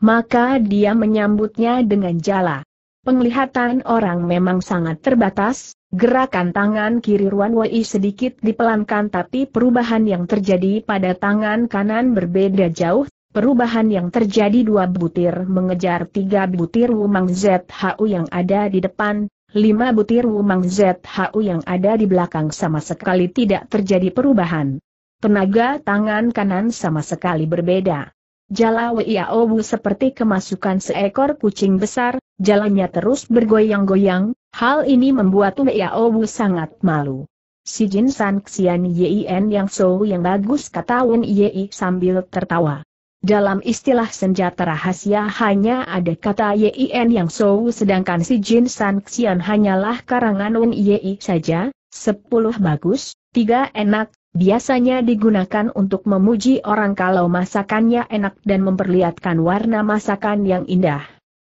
Maka dia menyambutnya dengan jala. Penglihatan orang memang sangat terbatas, gerakan tangan kiri Ruan Wei sedikit dipelankan tapi perubahan yang terjadi pada tangan kanan berbeda jauh, perubahan yang terjadi dua butir mengejar tiga butir Wumang ZHU yang ada di depan, lima butir Wumang ZHU yang ada di belakang sama sekali tidak terjadi perubahan. Tenaga tangan kanan sama sekali berbeda. Jala Wiaobu seperti kemasukan seekor kucing besar, jalannya terus bergoyang-goyang, hal ini membuat Wiaobu sangat malu. Si Jin San Xian Yin Yang So yang bagus kata Wen Yi sambil tertawa. Dalam istilah senjata rahasia hanya ada kata Yin Yang So sedangkan si Jin San Xian hanyalah karangan Wen Yi saja, sepuluh bagus, tiga enak, biasanya digunakan untuk memuji orang kalau masakannya enak dan memperlihatkan warna masakan yang indah.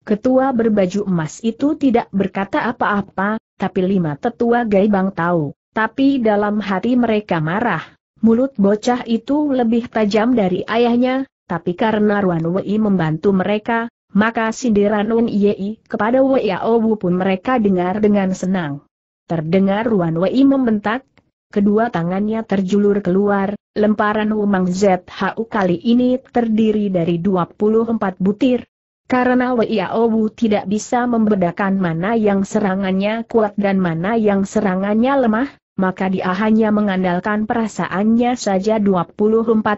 Ketua berbaju emas itu tidak berkata apa-apa, tapi lima tetua gaibang tahu, tapi dalam hati mereka marah. Mulut bocah itu lebih tajam dari ayahnya, tapi karena Ruan Wei membantu mereka, maka sindiran Ruan Yei kepada Wei Aobu pun mereka dengar dengan senang. Terdengar Ruan Wei membentak, kedua tangannya terjulur keluar, lemparan Wumang ZHU kali ini terdiri dari 24 butir. Karena Wu tidak bisa membedakan mana yang serangannya kuat dan mana yang serangannya lemah, maka dia hanya mengandalkan perasaannya saja 24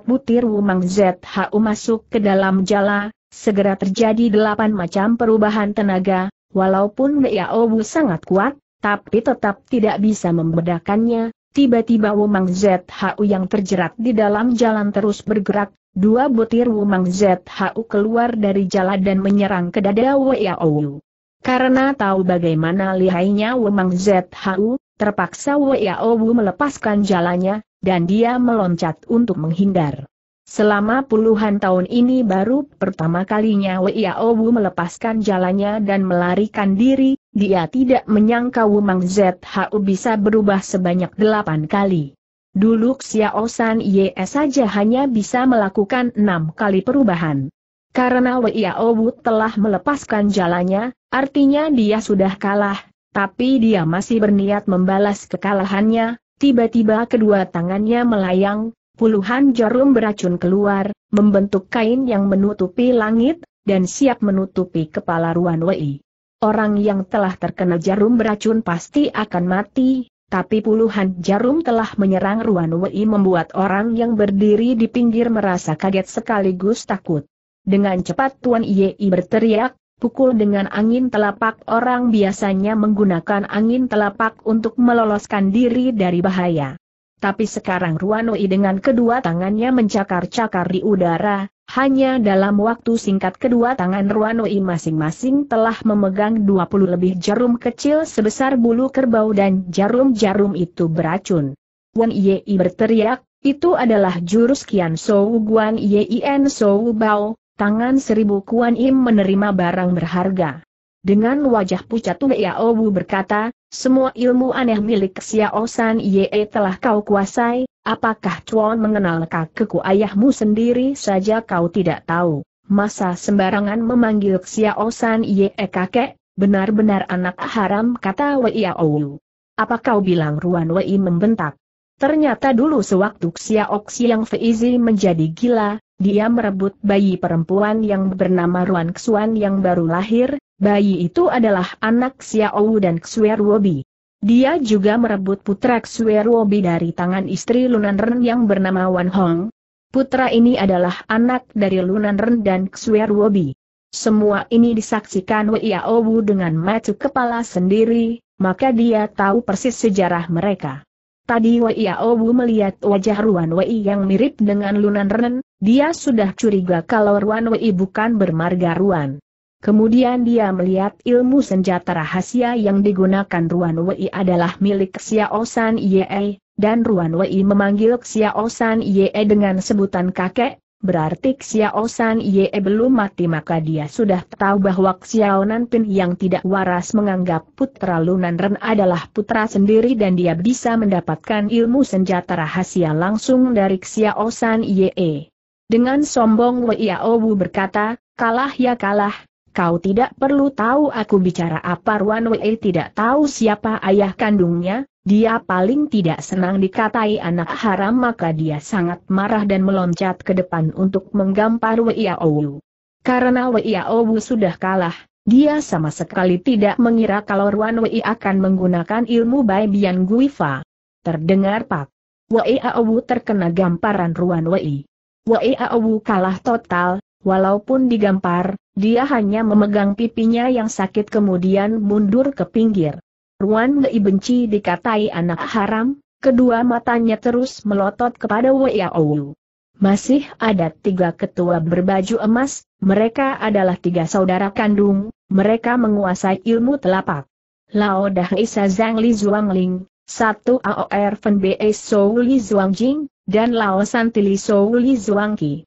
butir Wumang ZHU masuk ke dalam jala, segera terjadi delapan macam perubahan tenaga, walaupun Wu sangat kuat, tapi tetap tidak bisa membedakannya, Tiba-tiba Wumang ZHU yang terjerat di dalam jalan terus bergerak, dua butir Wumang ZHU keluar dari jalan dan menyerang ke dada Weiao. Karena tahu bagaimana lihainya Wumang ZHU, terpaksa Weiao melepaskan jalannya, dan dia meloncat untuk menghindar. Selama puluhan tahun ini baru pertama kalinya Weiao melepaskan jalannya dan melarikan diri, dia tidak menyangka Wumang ZHU bisa berubah sebanyak delapan kali. Dulu Xiao San Ye saja hanya bisa melakukan enam kali perubahan. Karena Wei Weiao Wu telah melepaskan jalannya, artinya dia sudah kalah, tapi dia masih berniat membalas kekalahannya, tiba-tiba kedua tangannya melayang, puluhan jarum beracun keluar, membentuk kain yang menutupi langit, dan siap menutupi kepala Ruan Wei. Orang yang telah terkena jarum beracun pasti akan mati, tapi puluhan jarum telah menyerang Ruan Wei membuat orang yang berdiri di pinggir merasa kaget sekaligus takut. Dengan cepat Tuan Yei berteriak, pukul dengan angin telapak orang biasanya menggunakan angin telapak untuk meloloskan diri dari bahaya. Tapi sekarang Ruan Wei dengan kedua tangannya mencakar-cakar di udara, hanya dalam waktu singkat kedua tangan Ruanoi masing-masing telah memegang 20 lebih jarum kecil sebesar bulu kerbau dan jarum-jarum itu beracun. Wan Yei berteriak, itu adalah jurus Kian Sou Guan Yein Sou Bao, tangan seribu Kuan Im menerima barang berharga. Dengan wajah pucat Yao Wu berkata, semua ilmu aneh milik Xiao San Yei telah kau kuasai, Apakah Chuan mengenal kakekku ayahmu sendiri saja kau tidak tahu? Masa sembarangan memanggil Xiao San Ye e kakek, benar-benar anak haram kata Wei Aowu. Apa kau bilang Ruan Wei membentak? Ternyata dulu sewaktu Xiao Xiang Feizi menjadi gila, dia merebut bayi perempuan yang bernama Ruan Xuan yang baru lahir, bayi itu adalah anak Xiao dan Xue Ruobi. Dia juga merebut putra Xuerobi dari tangan istri Lunanren yang bernama Wan Hong. Putra ini adalah anak dari Lunanren dan Xuerobi. Semua ini disaksikan Wei Owu dengan mata kepala sendiri, maka dia tahu persis sejarah mereka. Tadi Wei Owu melihat wajah Ruan Wei yang mirip dengan Lunanren, dia sudah curiga kalau Ruan Wei bukan bermarga Ruan. Kemudian dia melihat ilmu senjata rahasia yang digunakan Ruan Wei adalah milik Xiao San Ye, dan Ruan Wei memanggil Xiao San Ye dengan sebutan kakek, berarti Xiao San Ye belum mati maka dia sudah tahu bahwa Xiao Nanpin yang tidak waras menganggap putra Lunan Ren adalah putra sendiri dan dia bisa mendapatkan ilmu senjata rahasia langsung dari Xiao San Ye. Dengan sombong Wei Aobu berkata, kalah ya kalah, Kau tidak perlu tahu aku bicara apa Ruan Wei tidak tahu siapa ayah kandungnya, dia paling tidak senang dikatai anak haram maka dia sangat marah dan meloncat ke depan untuk menggampar Wei Aowu. Karena Wei Aowu sudah kalah, dia sama sekali tidak mengira kalau Ruan Wei akan menggunakan ilmu Bai Bian Guifa. Terdengar pak. Wei Aowu terkena gamparan Ruan Wei. Wei Aowu kalah total, walaupun digampar, dia hanya memegang pipinya yang sakit kemudian mundur ke pinggir. Ruan Wei benci dikatai anak haram, kedua matanya terus melotot kepada Wei Aowu. Masih ada tiga ketua berbaju emas, mereka adalah tiga saudara kandung, mereka menguasai ilmu telapak. Lao Dah Isa Zhang Li Ling, satu AOR er Fen Bei e Shou Li Zhuangjing, dan Lao Santili Shou Li Zhuangqi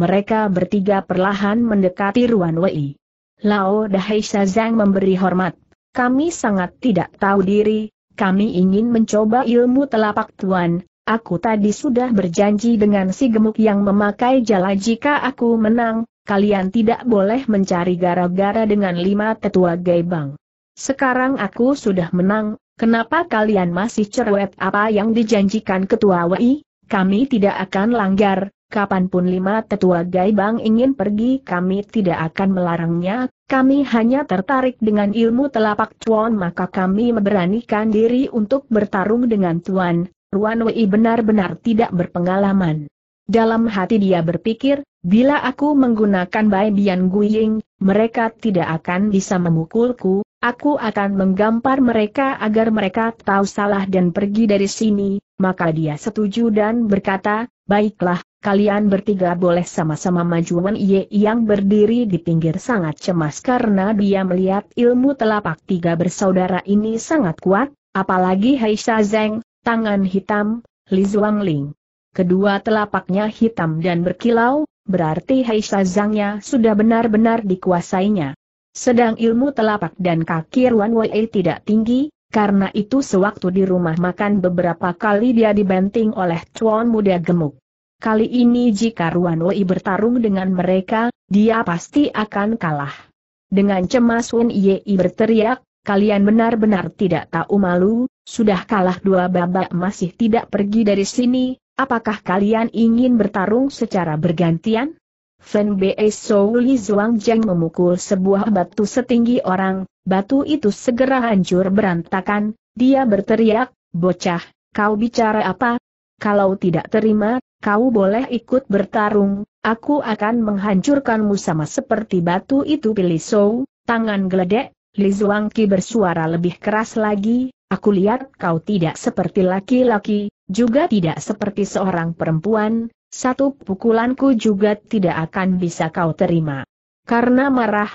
mereka bertiga perlahan mendekati Ruan Wei. Lao Dahai Shazang memberi hormat. Kami sangat tidak tahu diri, kami ingin mencoba ilmu telapak tuan, aku tadi sudah berjanji dengan si gemuk yang memakai jala jika aku menang, kalian tidak boleh mencari gara-gara dengan lima tetua gaibang. Sekarang aku sudah menang, kenapa kalian masih cerewet apa yang dijanjikan ketua Wei? Kami tidak akan langgar, kapanpun lima tetua Gaibang ingin pergi kami tidak akan melarangnya, kami hanya tertarik dengan ilmu telapak cuan, maka kami memberanikan diri untuk bertarung dengan Tuan, Ruan Wei benar-benar tidak berpengalaman. Dalam hati dia berpikir, bila aku menggunakan Bai Bian Guying, mereka tidak akan bisa memukulku, aku akan menggampar mereka agar mereka tahu salah dan pergi dari sini, maka dia setuju dan berkata, baiklah, kalian bertiga boleh sama-sama maju Wen Ye yang berdiri di pinggir sangat cemas karena dia melihat ilmu telapak tiga bersaudara ini sangat kuat, apalagi Hai Zeng, tangan hitam, Li Ling. Kedua telapaknya hitam dan berkilau, berarti Hai Zengnya sudah benar-benar dikuasainya. Sedang ilmu telapak dan kaki Wan Wei tidak tinggi, karena itu sewaktu di rumah makan beberapa kali dia dibanting oleh cuan muda gemuk. Kali ini jika Ruan Wei bertarung dengan mereka, dia pasti akan kalah. Dengan cemas Wen Yei berteriak, kalian benar-benar tidak tahu malu, sudah kalah dua babak masih tidak pergi dari sini, apakah kalian ingin bertarung secara bergantian? Fan Bei Shou Li Zhuang Zheng memukul sebuah batu setinggi orang, batu itu segera hancur berantakan, dia berteriak, bocah, kau bicara apa? Kalau tidak terima, kau boleh ikut bertarung, aku akan menghancurkanmu sama seperti batu itu pilih Sou, tangan geledek, Li Zhuangqi bersuara lebih keras lagi, aku lihat kau tidak seperti laki-laki, juga tidak seperti seorang perempuan, satu pukulanku juga tidak akan bisa kau terima. Karena marah,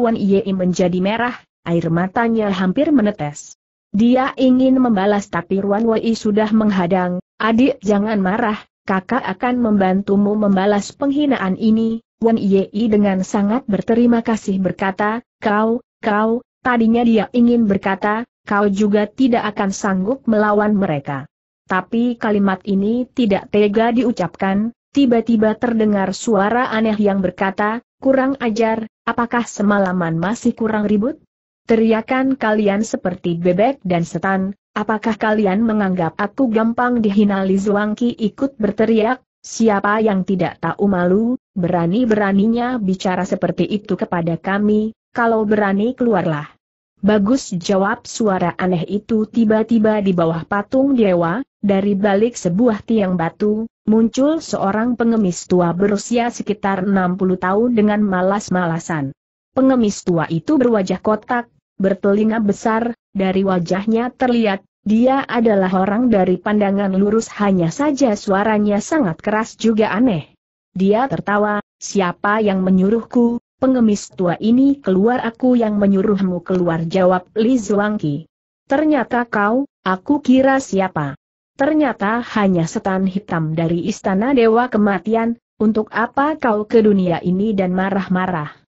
Wan Yei menjadi merah, air matanya hampir menetes. Dia ingin membalas tapi Ruan Wei sudah menghadang, adik jangan marah, kakak akan membantumu membalas penghinaan ini. Wen Yei dengan sangat berterima kasih berkata, kau, kau, tadinya dia ingin berkata, kau juga tidak akan sanggup melawan mereka. Tapi kalimat ini tidak tega diucapkan, tiba-tiba terdengar suara aneh yang berkata, kurang ajar, apakah semalaman masih kurang ribut? Teriakan kalian seperti bebek dan setan, Apakah kalian menganggap aku gampang dihina Li Zhuangqi ikut berteriak? Siapa yang tidak tahu malu, berani-beraninya bicara seperti itu kepada kami, kalau berani keluarlah. Bagus jawab suara aneh itu tiba-tiba di bawah patung dewa, dari balik sebuah tiang batu, muncul seorang pengemis tua berusia sekitar 60 tahun dengan malas-malasan. Pengemis tua itu berwajah kotak, bertelinga besar, dari wajahnya terlihat, dia adalah orang dari pandangan lurus hanya saja suaranya sangat keras juga aneh. Dia tertawa, siapa yang menyuruhku, pengemis tua ini keluar aku yang menyuruhmu keluar jawab Li Zhuangqi. Ternyata kau, aku kira siapa. Ternyata hanya setan hitam dari istana dewa kematian, untuk apa kau ke dunia ini dan marah-marah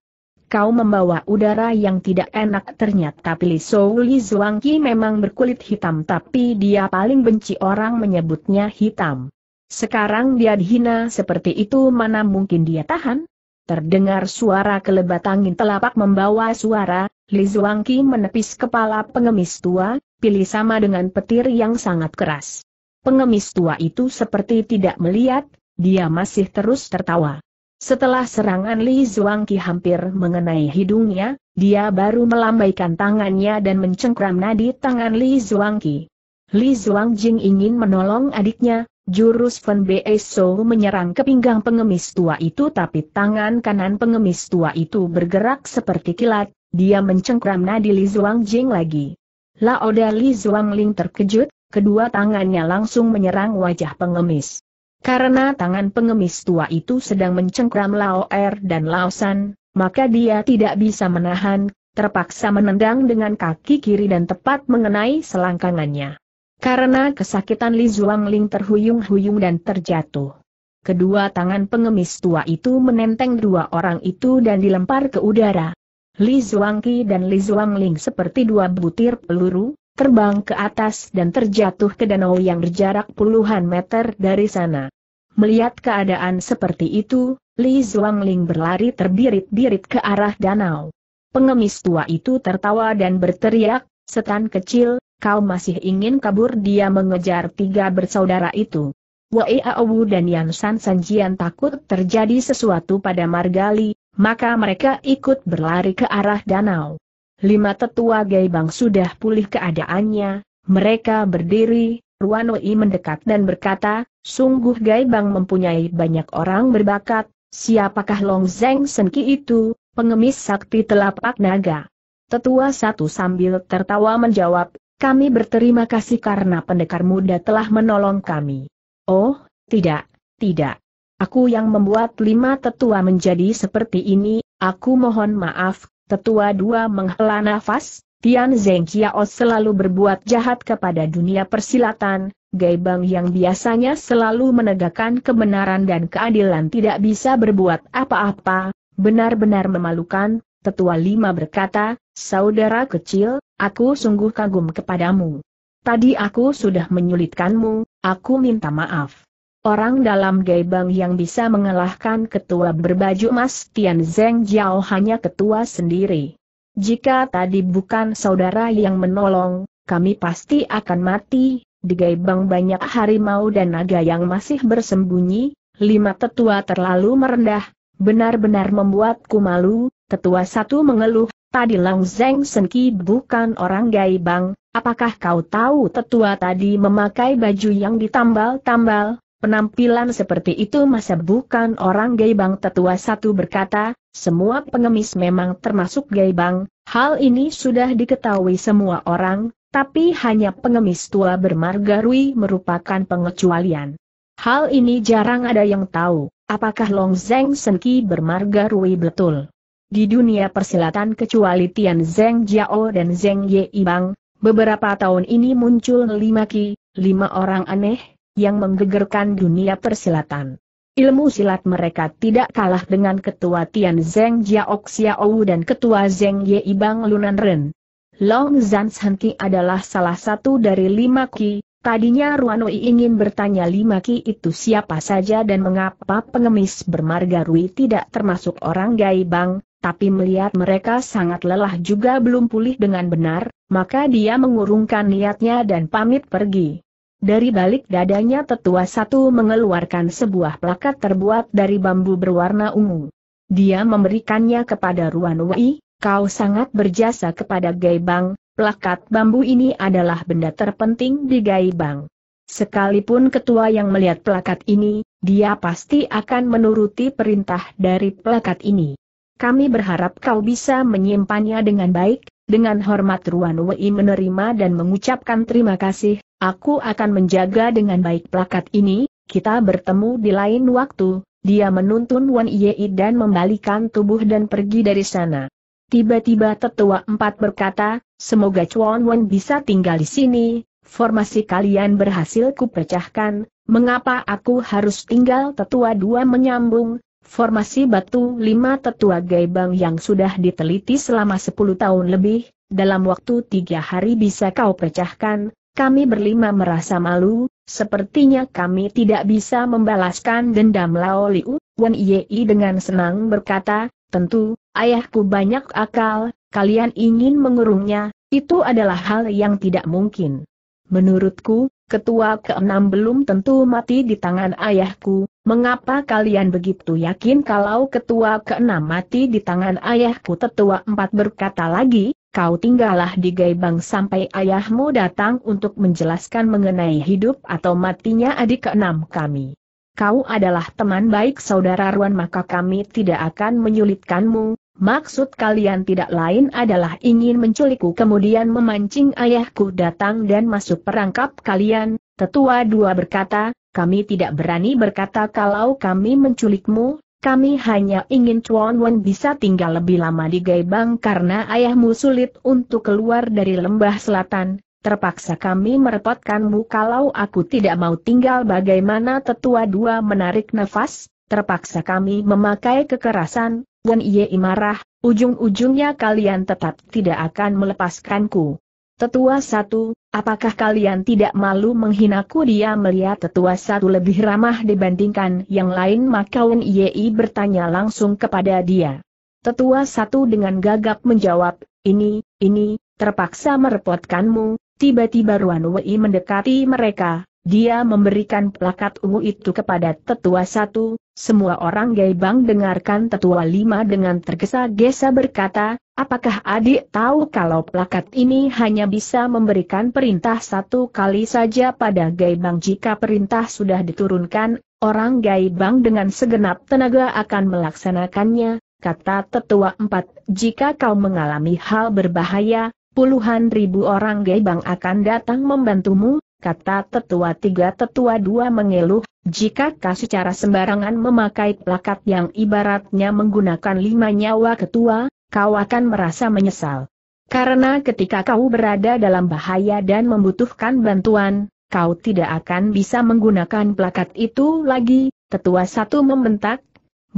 kau membawa udara yang tidak enak ternyata pilih Souli Li Zhuangqi memang berkulit hitam tapi dia paling benci orang menyebutnya hitam. Sekarang dia dihina seperti itu mana mungkin dia tahan? Terdengar suara kelebat angin telapak membawa suara, Li Zhuangqi menepis kepala pengemis tua, pilih sama dengan petir yang sangat keras. Pengemis tua itu seperti tidak melihat, dia masih terus tertawa. Setelah serangan Li Zhuangqi hampir mengenai hidungnya, dia baru melambaikan tangannya dan mencengkram nadi tangan Li Zhuangqi. Li Zhuangjing ingin menolong adiknya, jurus Fen Beso menyerang ke pinggang pengemis tua itu tapi tangan kanan pengemis tua itu bergerak seperti kilat, dia mencengkram nadi Li Zhuangjing lagi. Laoda Li Zhuangling terkejut, kedua tangannya langsung menyerang wajah pengemis. Karena tangan pengemis tua itu sedang mencengkram Lao Er dan Lao San, maka dia tidak bisa menahan, terpaksa menendang dengan kaki kiri dan tepat mengenai selangkangannya. Karena kesakitan Li Zhuangling terhuyung-huyung dan terjatuh. Kedua tangan pengemis tua itu menenteng dua orang itu dan dilempar ke udara. Li Zhuangqi dan Li Zhuangling seperti dua butir peluru, terbang ke atas dan terjatuh ke danau yang berjarak puluhan meter dari sana. Melihat keadaan seperti itu, Li Zhuangling berlari terbirit-birit ke arah danau. Pengemis tua itu tertawa dan berteriak, setan kecil, kau masih ingin kabur dia mengejar tiga bersaudara itu. Wei Aowu dan Yan San Sanjian takut terjadi sesuatu pada Margali, maka mereka ikut berlari ke arah danau. Lima tetua Gaibang sudah pulih keadaannya, mereka berdiri, Ruanoi mendekat dan berkata, sungguh Gaibang mempunyai banyak orang berbakat, siapakah Long Zeng Senki itu, pengemis sakti telapak naga? Tetua satu sambil tertawa menjawab, kami berterima kasih karena pendekar muda telah menolong kami. Oh, tidak, tidak. Aku yang membuat lima tetua menjadi seperti ini, aku mohon maaf, Tetua dua menghela nafas, Tian Zeng Kiaos selalu berbuat jahat kepada dunia persilatan, Gai Bang yang biasanya selalu menegakkan kebenaran dan keadilan tidak bisa berbuat apa-apa, benar-benar memalukan, tetua lima berkata, saudara kecil, aku sungguh kagum kepadamu. Tadi aku sudah menyulitkanmu, aku minta maaf orang dalam Gaibang yang bisa mengalahkan ketua berbaju emas Tian Zeng Jiao hanya ketua sendiri. Jika tadi bukan saudara yang menolong, kami pasti akan mati, di Gaibang banyak harimau dan naga yang masih bersembunyi, lima tetua terlalu merendah, benar-benar membuatku malu, tetua satu mengeluh, tadi Lang Zeng Senki bukan orang Gaibang, Apakah kau tahu tetua tadi memakai baju yang ditambal-tambal? Penampilan seperti itu masa bukan orang Gaibang tetua satu berkata, semua pengemis memang termasuk Gaibang, hal ini sudah diketahui semua orang, tapi hanya pengemis tua bermargarui merupakan pengecualian. Hal ini jarang ada yang tahu, apakah Long Zeng Senki bermargarui betul. Di dunia persilatan kecuali Tian Zeng Jiao dan Zeng Yeibang, beberapa tahun ini muncul lima ki, lima orang aneh, yang menggegerkan dunia persilatan. Ilmu silat mereka tidak kalah dengan ketua Tian Zeng Jiaok Xiaowu dan ketua Zeng Yei Bang Lunan Ren. Long Zan Sanki adalah salah satu dari lima ki, tadinya Ruanui ingin bertanya lima ki itu siapa saja dan mengapa pengemis bermarga Rui tidak termasuk orang Gaibang, tapi melihat mereka sangat lelah juga belum pulih dengan benar, maka dia mengurungkan niatnya dan pamit pergi. Dari balik dadanya tetua satu mengeluarkan sebuah plakat terbuat dari bambu berwarna ungu. Dia memberikannya kepada Ruan Wei, kau sangat berjasa kepada Gai Bang, plakat bambu ini adalah benda terpenting di Gai Bang. Sekalipun ketua yang melihat plakat ini, dia pasti akan menuruti perintah dari plakat ini. Kami berharap kau bisa menyimpannya dengan baik, dengan hormat Ruan Wei menerima dan mengucapkan terima kasih, aku akan menjaga dengan baik plakat ini, kita bertemu di lain waktu, dia menuntun Wan Yei dan membalikan tubuh dan pergi dari sana. Tiba-tiba tetua empat berkata, semoga Chuan Wan bisa tinggal di sini, formasi kalian berhasil kupecahkan, mengapa aku harus tinggal tetua dua menyambung, Formasi batu lima tetua gaibang yang sudah diteliti selama sepuluh tahun lebih, dalam waktu tiga hari bisa kau pecahkan, kami berlima merasa malu, sepertinya kami tidak bisa membalaskan dendam Lao Liu, Wan Yei dengan senang berkata, tentu, ayahku banyak akal, kalian ingin mengurungnya, itu adalah hal yang tidak mungkin. Menurutku, ketua keenam belum tentu mati di tangan ayahku, mengapa kalian begitu yakin kalau ketua keenam mati di tangan ayahku? Tetua empat berkata lagi, kau tinggallah di Gaibang sampai ayahmu datang untuk menjelaskan mengenai hidup atau matinya adik keenam kami. Kau adalah teman baik saudara Ruan maka kami tidak akan menyulitkanmu, Maksud kalian tidak lain adalah ingin menculikku kemudian memancing ayahku datang dan masuk perangkap kalian, tetua dua berkata, kami tidak berani berkata kalau kami menculikmu, kami hanya ingin Chuan Wen bisa tinggal lebih lama di Gaibang karena ayahmu sulit untuk keluar dari lembah selatan. Terpaksa kami merepotkanmu kalau aku tidak mau tinggal bagaimana tetua dua menarik nafas, terpaksa kami memakai kekerasan, Wen Ye marah, ujung-ujungnya kalian tetap tidak akan melepaskanku. Tetua satu, apakah kalian tidak malu menghinaku dia melihat tetua satu lebih ramah dibandingkan yang lain maka Wen Yei bertanya langsung kepada dia. Tetua satu dengan gagap menjawab, ini, ini, terpaksa merepotkanmu, tiba-tiba Ruan Wei mendekati mereka, dia memberikan plakat ungu itu kepada tetua satu, semua orang Gaibang dengarkan tetua lima dengan tergesa-gesa berkata, apakah adik tahu kalau plakat ini hanya bisa memberikan perintah satu kali saja pada Gaibang jika perintah sudah diturunkan, orang Gaibang dengan segenap tenaga akan melaksanakannya, kata tetua empat, jika kau mengalami hal berbahaya, puluhan ribu orang Gaibang akan datang membantumu, kata tetua tiga tetua dua mengeluh, jika kau secara sembarangan memakai plakat yang ibaratnya menggunakan lima nyawa ketua, kau akan merasa menyesal. Karena ketika kau berada dalam bahaya dan membutuhkan bantuan, kau tidak akan bisa menggunakan plakat itu lagi, tetua satu membentak,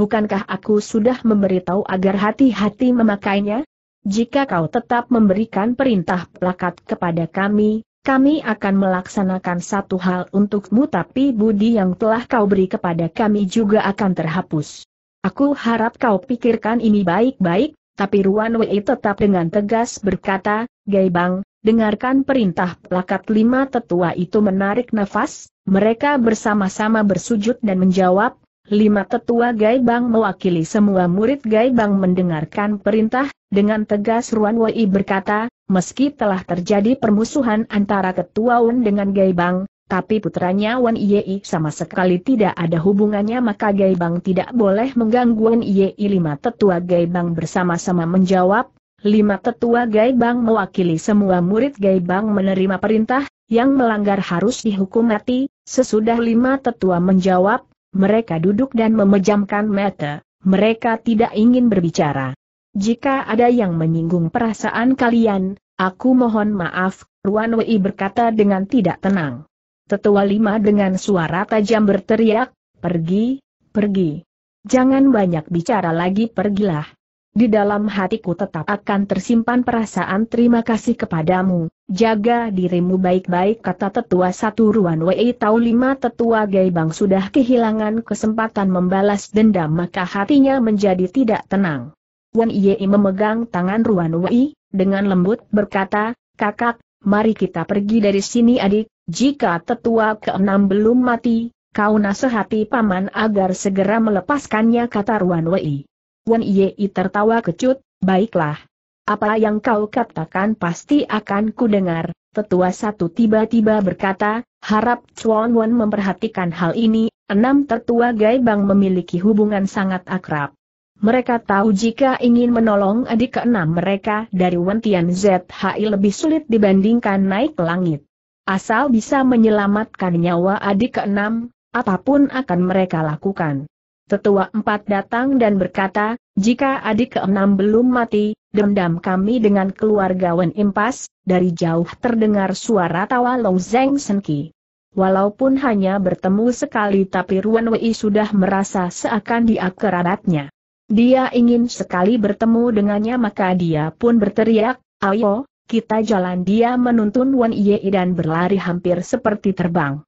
bukankah aku sudah memberitahu agar hati-hati memakainya? Jika kau tetap memberikan perintah plakat kepada kami, kami akan melaksanakan satu hal untukmu tapi budi yang telah kau beri kepada kami juga akan terhapus. Aku harap kau pikirkan ini baik-baik, tapi Ruan Wei tetap dengan tegas berkata, Gai Bang, dengarkan perintah plakat lima tetua itu menarik nafas, mereka bersama-sama bersujud dan menjawab, Lima tetua Gaibang mewakili semua murid Gaibang mendengarkan perintah, dengan tegas Ruan Wei berkata, meski telah terjadi permusuhan antara ketua Wen dengan Gaibang, tapi putranya Wan Yei sama sekali tidak ada hubungannya maka Gaibang tidak boleh mengganggu Wan Yei. Lima tetua Gaibang bersama-sama menjawab, lima tetua Gaibang mewakili semua murid Gaibang menerima perintah, yang melanggar harus dihukum mati, sesudah lima tetua menjawab, mereka duduk dan memejamkan mata, mereka tidak ingin berbicara. Jika ada yang menyinggung perasaan kalian, aku mohon maaf, Ruan Wei berkata dengan tidak tenang. Tetua lima dengan suara tajam berteriak, pergi, pergi. Jangan banyak bicara lagi pergilah. Di dalam hatiku tetap akan tersimpan perasaan terima kasih kepadamu, jaga dirimu baik-baik kata tetua satu Ruan Wei Tau lima tetua Gaibang sudah kehilangan kesempatan membalas dendam maka hatinya menjadi tidak tenang. Wan Yei memegang tangan Ruan Wei, dengan lembut berkata, kakak, mari kita pergi dari sini adik, jika tetua keenam belum mati, kau nasihati paman agar segera melepaskannya kata Ruan Wei. Wen Yei tertawa kecut, baiklah. Apa yang kau katakan pasti akan kudengar, tetua satu tiba-tiba berkata, harap Chuan Wen memperhatikan hal ini, enam tertua Gaibang memiliki hubungan sangat akrab. Mereka tahu jika ingin menolong adik keenam mereka dari Wentian ZHI lebih sulit dibandingkan naik ke langit. Asal bisa menyelamatkan nyawa adik keenam, apapun akan mereka lakukan tetua empat datang dan berkata, jika adik keenam belum mati, dendam kami dengan keluarga Wen Impas, dari jauh terdengar suara tawa Long Zeng Senki. Walaupun hanya bertemu sekali tapi Ruan Wei sudah merasa seakan dia kerabatnya. Dia ingin sekali bertemu dengannya maka dia pun berteriak, ayo, kita jalan dia menuntun Wan Yei dan berlari hampir seperti terbang.